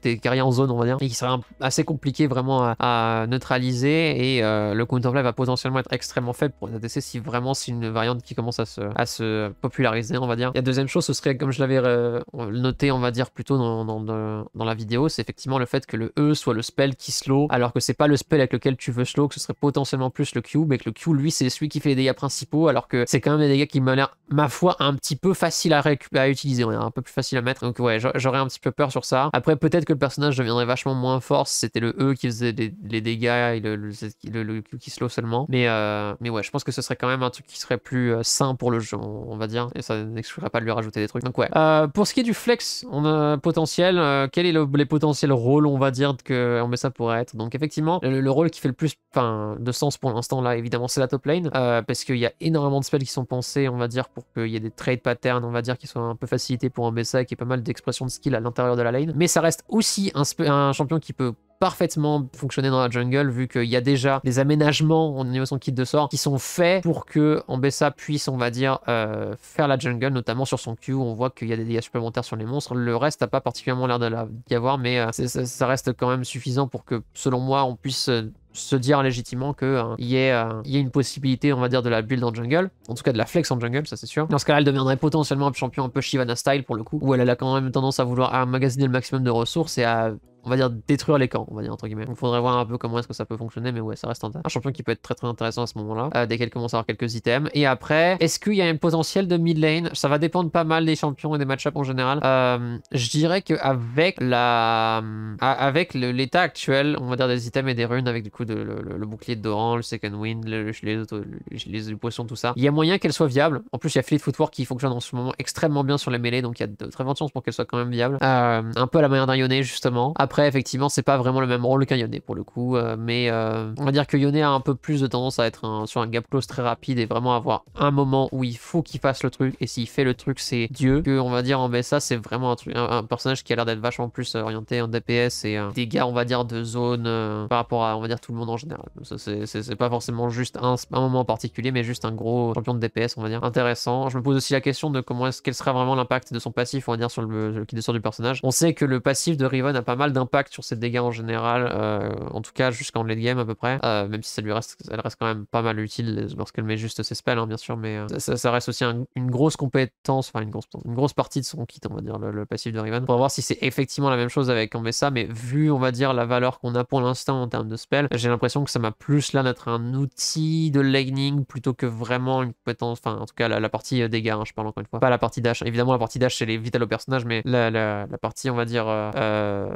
tes guerriers en zone, on va dire, et qui sera assez compliqué vraiment à, neutraliser. Et le euh, le counterplay va potentiellement être extrêmement faible pour les ADC si vraiment c'est une variante qui commence à se, à se populariser, on va dire. la deuxième chose, ce serait, comme je l'avais euh, noté, on va dire, plutôt dans, la vidéo, c'est effectivement le fait que le E soit le spell qui slow, alors que c'est pas le spell avec lequel tu veux slow, que ce serait potentiellement plus le Q, mais que le Q, lui, c'est celui qui fait les dégâts principaux, alors que c'est quand même des dégâts qui m'ont l'air, ma foi, un petit peu facile à récupérer à utiliser, on un peu plus facile à mettre. Donc ouais, j'aurais un petit peu peur sur ça. Après, peut-être que le personnage deviendrait vachement moins fort c'était le E qui faisait les, dégâts et le, le, qui slow seulement. Mais, euh, mais ouais, je pense que ce serait quand même un truc qui serait plus euh, sain pour le jeu, on, va dire. Et ça n'exclurait pas de lui rajouter des trucs. Donc ouais. Euh, pour ce qui est du flex, on a potentiel. quel est le, les potentiels rôles, on va dire, que on met ça pourrait être Donc effectivement, le, rôle qui fait le plus de sens pour l'instant, là, évidemment, c'est la top lane. parce qu'il y a énormément de spells qui sont pensés, on va dire, pour qu'il y ait des trade patterns, on va dire, qui un peu facilité pour un Messa qui est pas mal d'expression de skill à l'intérieur de la lane. Mais ça reste aussi un champion qui peut parfaitement fonctionner dans la jungle vu qu'il y a déjà des aménagements au niveau de son kit de sort qui sont faits pour que Ambessa puisse, on va dire, euh, faire la jungle, notamment sur son Q où on voit qu'il y a des dégâts supplémentaires sur les monstres. Le reste n'a pas particulièrement l'air d'y avoir, mais euh, ça, reste quand même suffisant pour que, selon moi, on puisse euh, se dire légitimement qu'il il y, ait une possibilité, on va dire, de la build en jungle. En tout cas, de la flex en jungle, ça c'est sûr. Dans ce cas-là, elle deviendrait potentiellement un champion un peu Shivana style pour le coup, où elle a quand même tendance à vouloir à magasiner le maximum de ressources et à on va dire détruire les camps, on va dire entre guillemets. il faudrait voir un peu comment est-ce que ça peut fonctionner, mais ouais, ça reste un, un champion qui peut être très très intéressant à ce moment-là, euh, dès qu'elle commence à avoir quelques items. Et après, est-ce qu'il y a un potentiel de mid lane Ça va dépendre pas mal des champions et des match en général. Euh, je dirais qu'avec la... Euh, avec l'état actuel, on va dire des items et des runes, avec du coup de, le, bouclier de Doran, le second wind, les, potions poissons, tout ça, il y a moyen qu'elle soit viable. En plus, il y a Fleet Footwork qui fonctionne en ce moment extrêmement bien sur les mêlées, donc il y a de très bonnes chances pour qu'elle soit quand même viable. un peu à la manière d'un justement effectivement, c'est pas vraiment le même rôle qu'un Yone pour le coup, euh, mais euh, on va dire que Yone a un peu plus de tendance à être sur un gap close très rapide et vraiment avoir un moment où il faut qu'il fasse le truc et s'il fait le truc, c'est Dieu. Que on va dire en ça c'est vraiment un, truc, un, personnage qui a l'air d'être vachement plus euh, orienté en DPS et des gars on va dire, de zone par rapport à, on va dire, tout le monde en général. C'est pas forcément juste un, un moment particulier, mais juste un gros champion de DPS, on va dire, intéressant. Je me pose aussi la question de comment est-ce, quel sera vraiment l'impact de son passif, on va dire, sur le, le qui sort du personnage. On sait que le passif de Riven a pas mal d'impact impact sur ses dégâts en général, euh, en tout cas jusqu'en late game à peu près, euh, même si ça lui reste, elle reste quand même pas mal utile lorsqu'elle met juste ses spells, hein, bien sûr, mais euh, ça, ça, reste aussi une grosse compétence, enfin une grosse, une grosse partie de son kit, on va dire, le, passif de Riven. pour voir si c'est effectivement la même chose avec ça, mais vu, on va dire, la valeur qu'on a pour l'instant en termes de spells, j'ai l'impression que ça m'a plus là d'être un outil de lightning plutôt que vraiment une compétence, enfin en tout cas la, la partie dégâts, hein, je parle encore une fois, pas la partie dash, évidemment la partie dash c'est les vitales au personnage, mais la, la, la partie, on va dire, euh,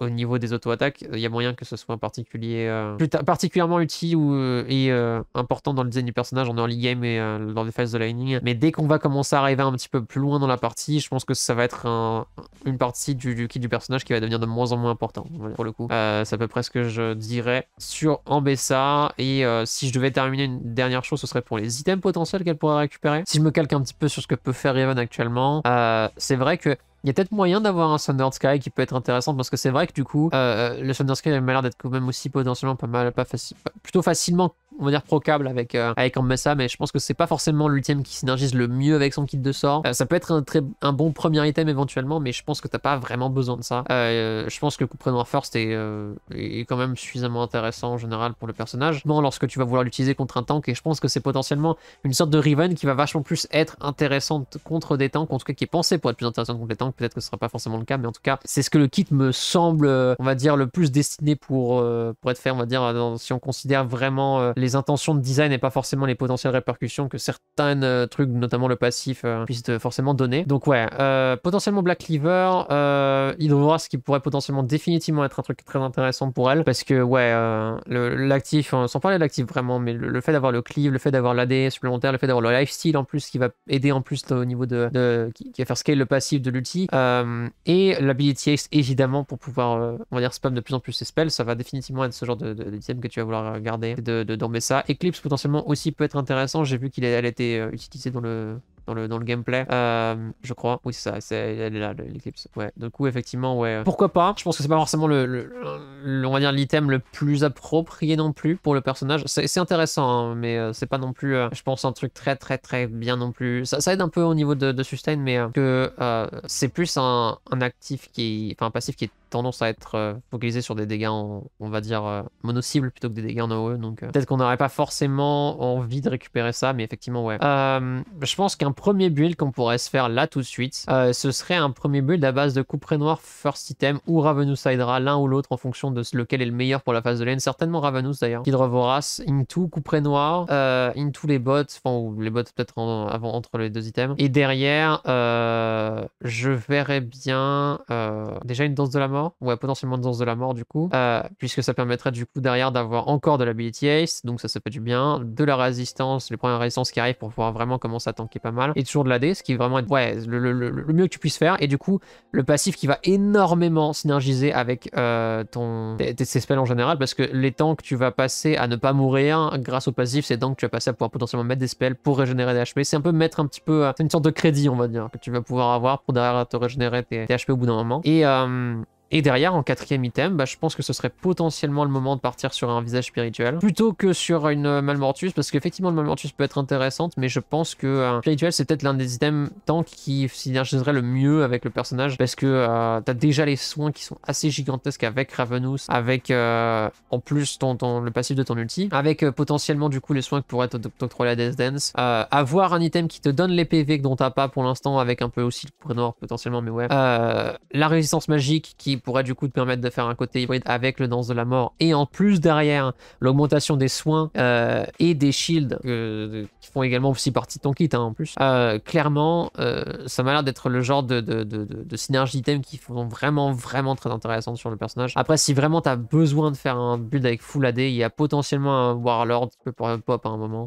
au niveau des auto-attaques, il y a moyen que ce soit un particulier, euh, particulièrement utile ou, euh, et euh, important dans le design du personnage en early game et dans les phases de lightning. Mais dès qu'on va commencer à arriver un petit peu plus loin dans la partie, je pense que ça va être une partie du, kit du personnage qui va devenir de moins en moins important. pour le coup, c'est à peu près ce que je dirais sur Ambessa. Et si je devais terminer une dernière chose, ce serait pour les items potentiels qu'elle pourrait récupérer. Si je me calque un petit peu sur ce que peut faire Riven actuellement, c'est vrai que il y a peut-être moyen d'avoir un Thunder Sky qui peut être intéressant parce que c'est vrai que du coup, euh, le Thunder Sky a l'air d'être quand même aussi potentiellement pas mal, pas, facile, plutôt facilement on va dire procable avec euh, avec Ambessa, mais je pense que c'est pas forcément l'ultime qui synergise le mieux avec son kit de sort. Euh, ça peut être un très un bon premier item éventuellement, mais je pense que t'as pas vraiment besoin de ça. Euh, je pense que le coup de Noir First euh, est, est, quand même suffisamment intéressant en général pour le personnage. Bon, lorsque tu vas vouloir l'utiliser contre un tank, et je pense que c'est potentiellement une sorte de Riven qui va vachement plus être intéressante contre des tanks, en tout cas qui est pensé pour être plus intéressante contre des tanks. Peut-être que ce sera pas forcément le cas, mais en tout cas, c'est ce que le kit me semble, on va dire, le plus destiné pour pour être fait, on va dire, si on considère vraiment les les intentions de design et pas forcément les potentielles répercussions que certains euh, trucs, notamment le passif, euh, puissent euh, forcément donner. Donc ouais, potentiellement Black Cleaver, il devra ce qui pourrait potentiellement définitivement être un truc très intéressant pour elle, parce que ouais, l'actif, sans parler de l'actif vraiment, mais le, fait d'avoir le cleave, le fait d'avoir l'AD supplémentaire, le fait d'avoir le lifestyle en plus qui va aider en plus au niveau de, qui, va faire scale le passif de l'ulti, et l'ability haste évidemment pour pouvoir, on va dire, spam de plus en plus ses spells, ça va définitivement être ce genre de, de, que tu vas vouloir garder, de, de, mais ça. Eclipse potentiellement aussi peut être intéressant. J'ai vu qu'il a été euh, utilisée dans le dans le, dans le gameplay, euh, je crois. Oui, c'est ça, c'est, elle est là, l'éclipse. Ouais, du coup, effectivement, ouais. Euh, pourquoi pas Je pense que c'est pas forcément le, le, on va dire l'item le plus approprié non plus pour le personnage. C'est, intéressant, hein, mais euh, c'est pas non plus, je pense, un truc très très très bien non plus. Ça, aide un peu au niveau de, de sustain, mais que c'est plus un, un, actif qui, enfin un passif qui est tendance à être focalisé sur des dégâts, on va dire mono-cible plutôt que des dégâts en AOE. Donc peut-être qu'on n'aurait pas forcément envie de récupérer ça, mais effectivement, ouais. je pense qu'un premier build qu'on pourrait se faire là tout de suite. Euh, ce serait un premier build à base de couperet noir, first item ou Ravenous Hydra, l'un ou l'autre en fonction de lequel est le meilleur pour la phase de lane. Certainement Ravenous d'ailleurs. vorace Into, couperet noir, euh, Into les bots, enfin ou les bots peut-être avant entre les deux items. Et derrière, euh, je verrais bien déjà une danse de la mort, ouais potentiellement une danse de la mort du coup, puisque ça permettrait du coup derrière d'avoir encore de l'ability ace, donc ça se fait du bien, de la résistance, les premières résistances qui arrivent pour voir vraiment commencer à tanker pas mal et toujours de D, ce qui est vraiment le, mieux que tu puisses faire. Et du coup, le passif qui va énormément synergiser avec euh, ton, tes, spells en général, parce que les temps que tu vas passer à ne pas mourir grâce au passif, c'est donc que tu vas passer à pouvoir potentiellement mettre des spells pour régénérer des HP. C'est un peu mettre un petit peu, euh, c'est une sorte de crédit, on va dire, que tu vas pouvoir avoir pour derrière te régénérer tes, HP au bout d'un moment. Et, euh, et derrière, en quatrième item, bah, je pense que ce serait potentiellement le moment de partir sur un visage spirituel, plutôt que sur une euh, Malmortus, parce qu'effectivement, le Malmortus peut être intéressante, mais je pense que un euh, spirituel, c'est peut-être l'un des items tank qui synergiserait le mieux avec le personnage, parce que tu euh, t'as déjà les soins qui sont assez gigantesques avec Ravenous, avec en plus ton, le passif de ton ulti, avec potentiellement du coup les soins que pourrait t'octroyer la Death Dance, avoir un item qui te donne les PV dont t'as pas pour l'instant, avec un peu aussi le point noir potentiellement, mais ouais, la résistance magique qui pourrait du coup te permettre de faire un côté hybride avec le danse de la mort et en plus derrière l'augmentation des soins euh, et des shields qui font également aussi partie de ton kit hein, en plus. Euh, clairement, euh, ça m'a l'air d'être le genre de, de, de, de synergie d'items qui font vraiment vraiment très intéressantes sur le personnage. Après, si vraiment tu as besoin de faire un build avec full AD, il y a potentiellement un Warlord qui peut pop à un moment.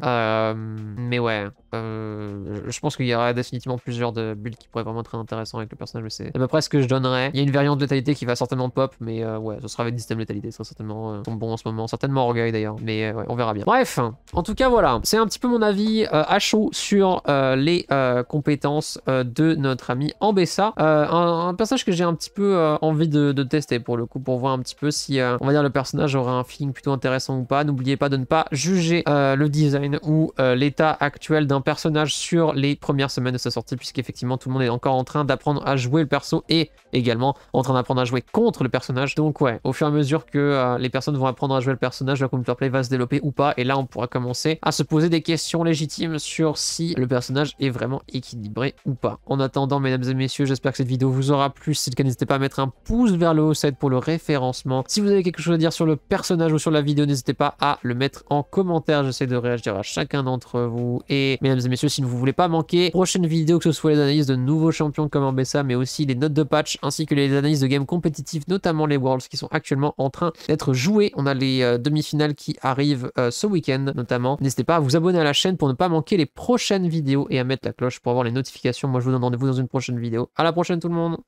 mais ouais, je pense qu'il y aura définitivement plusieurs de builds qui pourraient vraiment être très intéressants avec le personnage. C'est à bah, peu près ce que je donnerais. Il y a une variante de létalité qui va certainement pop, mais euh, ouais, ce sera avec système Létalité, ce sera certainement euh, bon en ce moment, certainement Orgueil d'ailleurs, mais euh, ouais, on verra bien. Bref, en tout cas, voilà, c'est un petit peu mon avis à chaud sur les compétences de notre ami Ambessa, un, personnage que j'ai un petit peu envie de, de, tester pour le coup, pour voir un petit peu si, on va dire, le personnage aura un feeling plutôt intéressant ou pas. N'oubliez pas de ne pas juger le design ou l'état actuel d'un personnage sur les premières semaines de sa sortie, puisqu'effectivement, tout le monde est encore en train d'apprendre à jouer le perso et également en train d'apprendre à jouer jouer contre le personnage. Donc ouais, au fur et à mesure que euh, les personnes vont apprendre à jouer le personnage, la computer play va se développer ou pas. Et là, on pourra commencer à se poser des questions légitimes sur si le personnage est vraiment équilibré ou pas. En attendant, mesdames et messieurs, j'espère que cette vidéo vous aura plu. Si c'est le cas, n'hésitez pas à mettre un pouce vers le haut, ça pour le référencement. Si vous avez quelque chose à dire sur le personnage ou sur la vidéo, n'hésitez pas à le mettre en commentaire. J'essaie de réagir à chacun d'entre vous. Et mesdames et messieurs, si vous ne voulez pas manquer, prochaine vidéo, que ce soit les analyses de nouveaux champions comme Ambessa mais aussi les notes de patch ainsi que les analyses de game notamment les Worlds qui sont actuellement en train d'être joués. On a les euh, demi-finales qui arrivent euh, ce week-end notamment. N'hésitez pas à vous abonner à la chaîne pour ne pas manquer les prochaines vidéos et à mettre la cloche pour avoir les notifications. Moi je vous donne rendez-vous dans une prochaine vidéo. À la prochaine tout le monde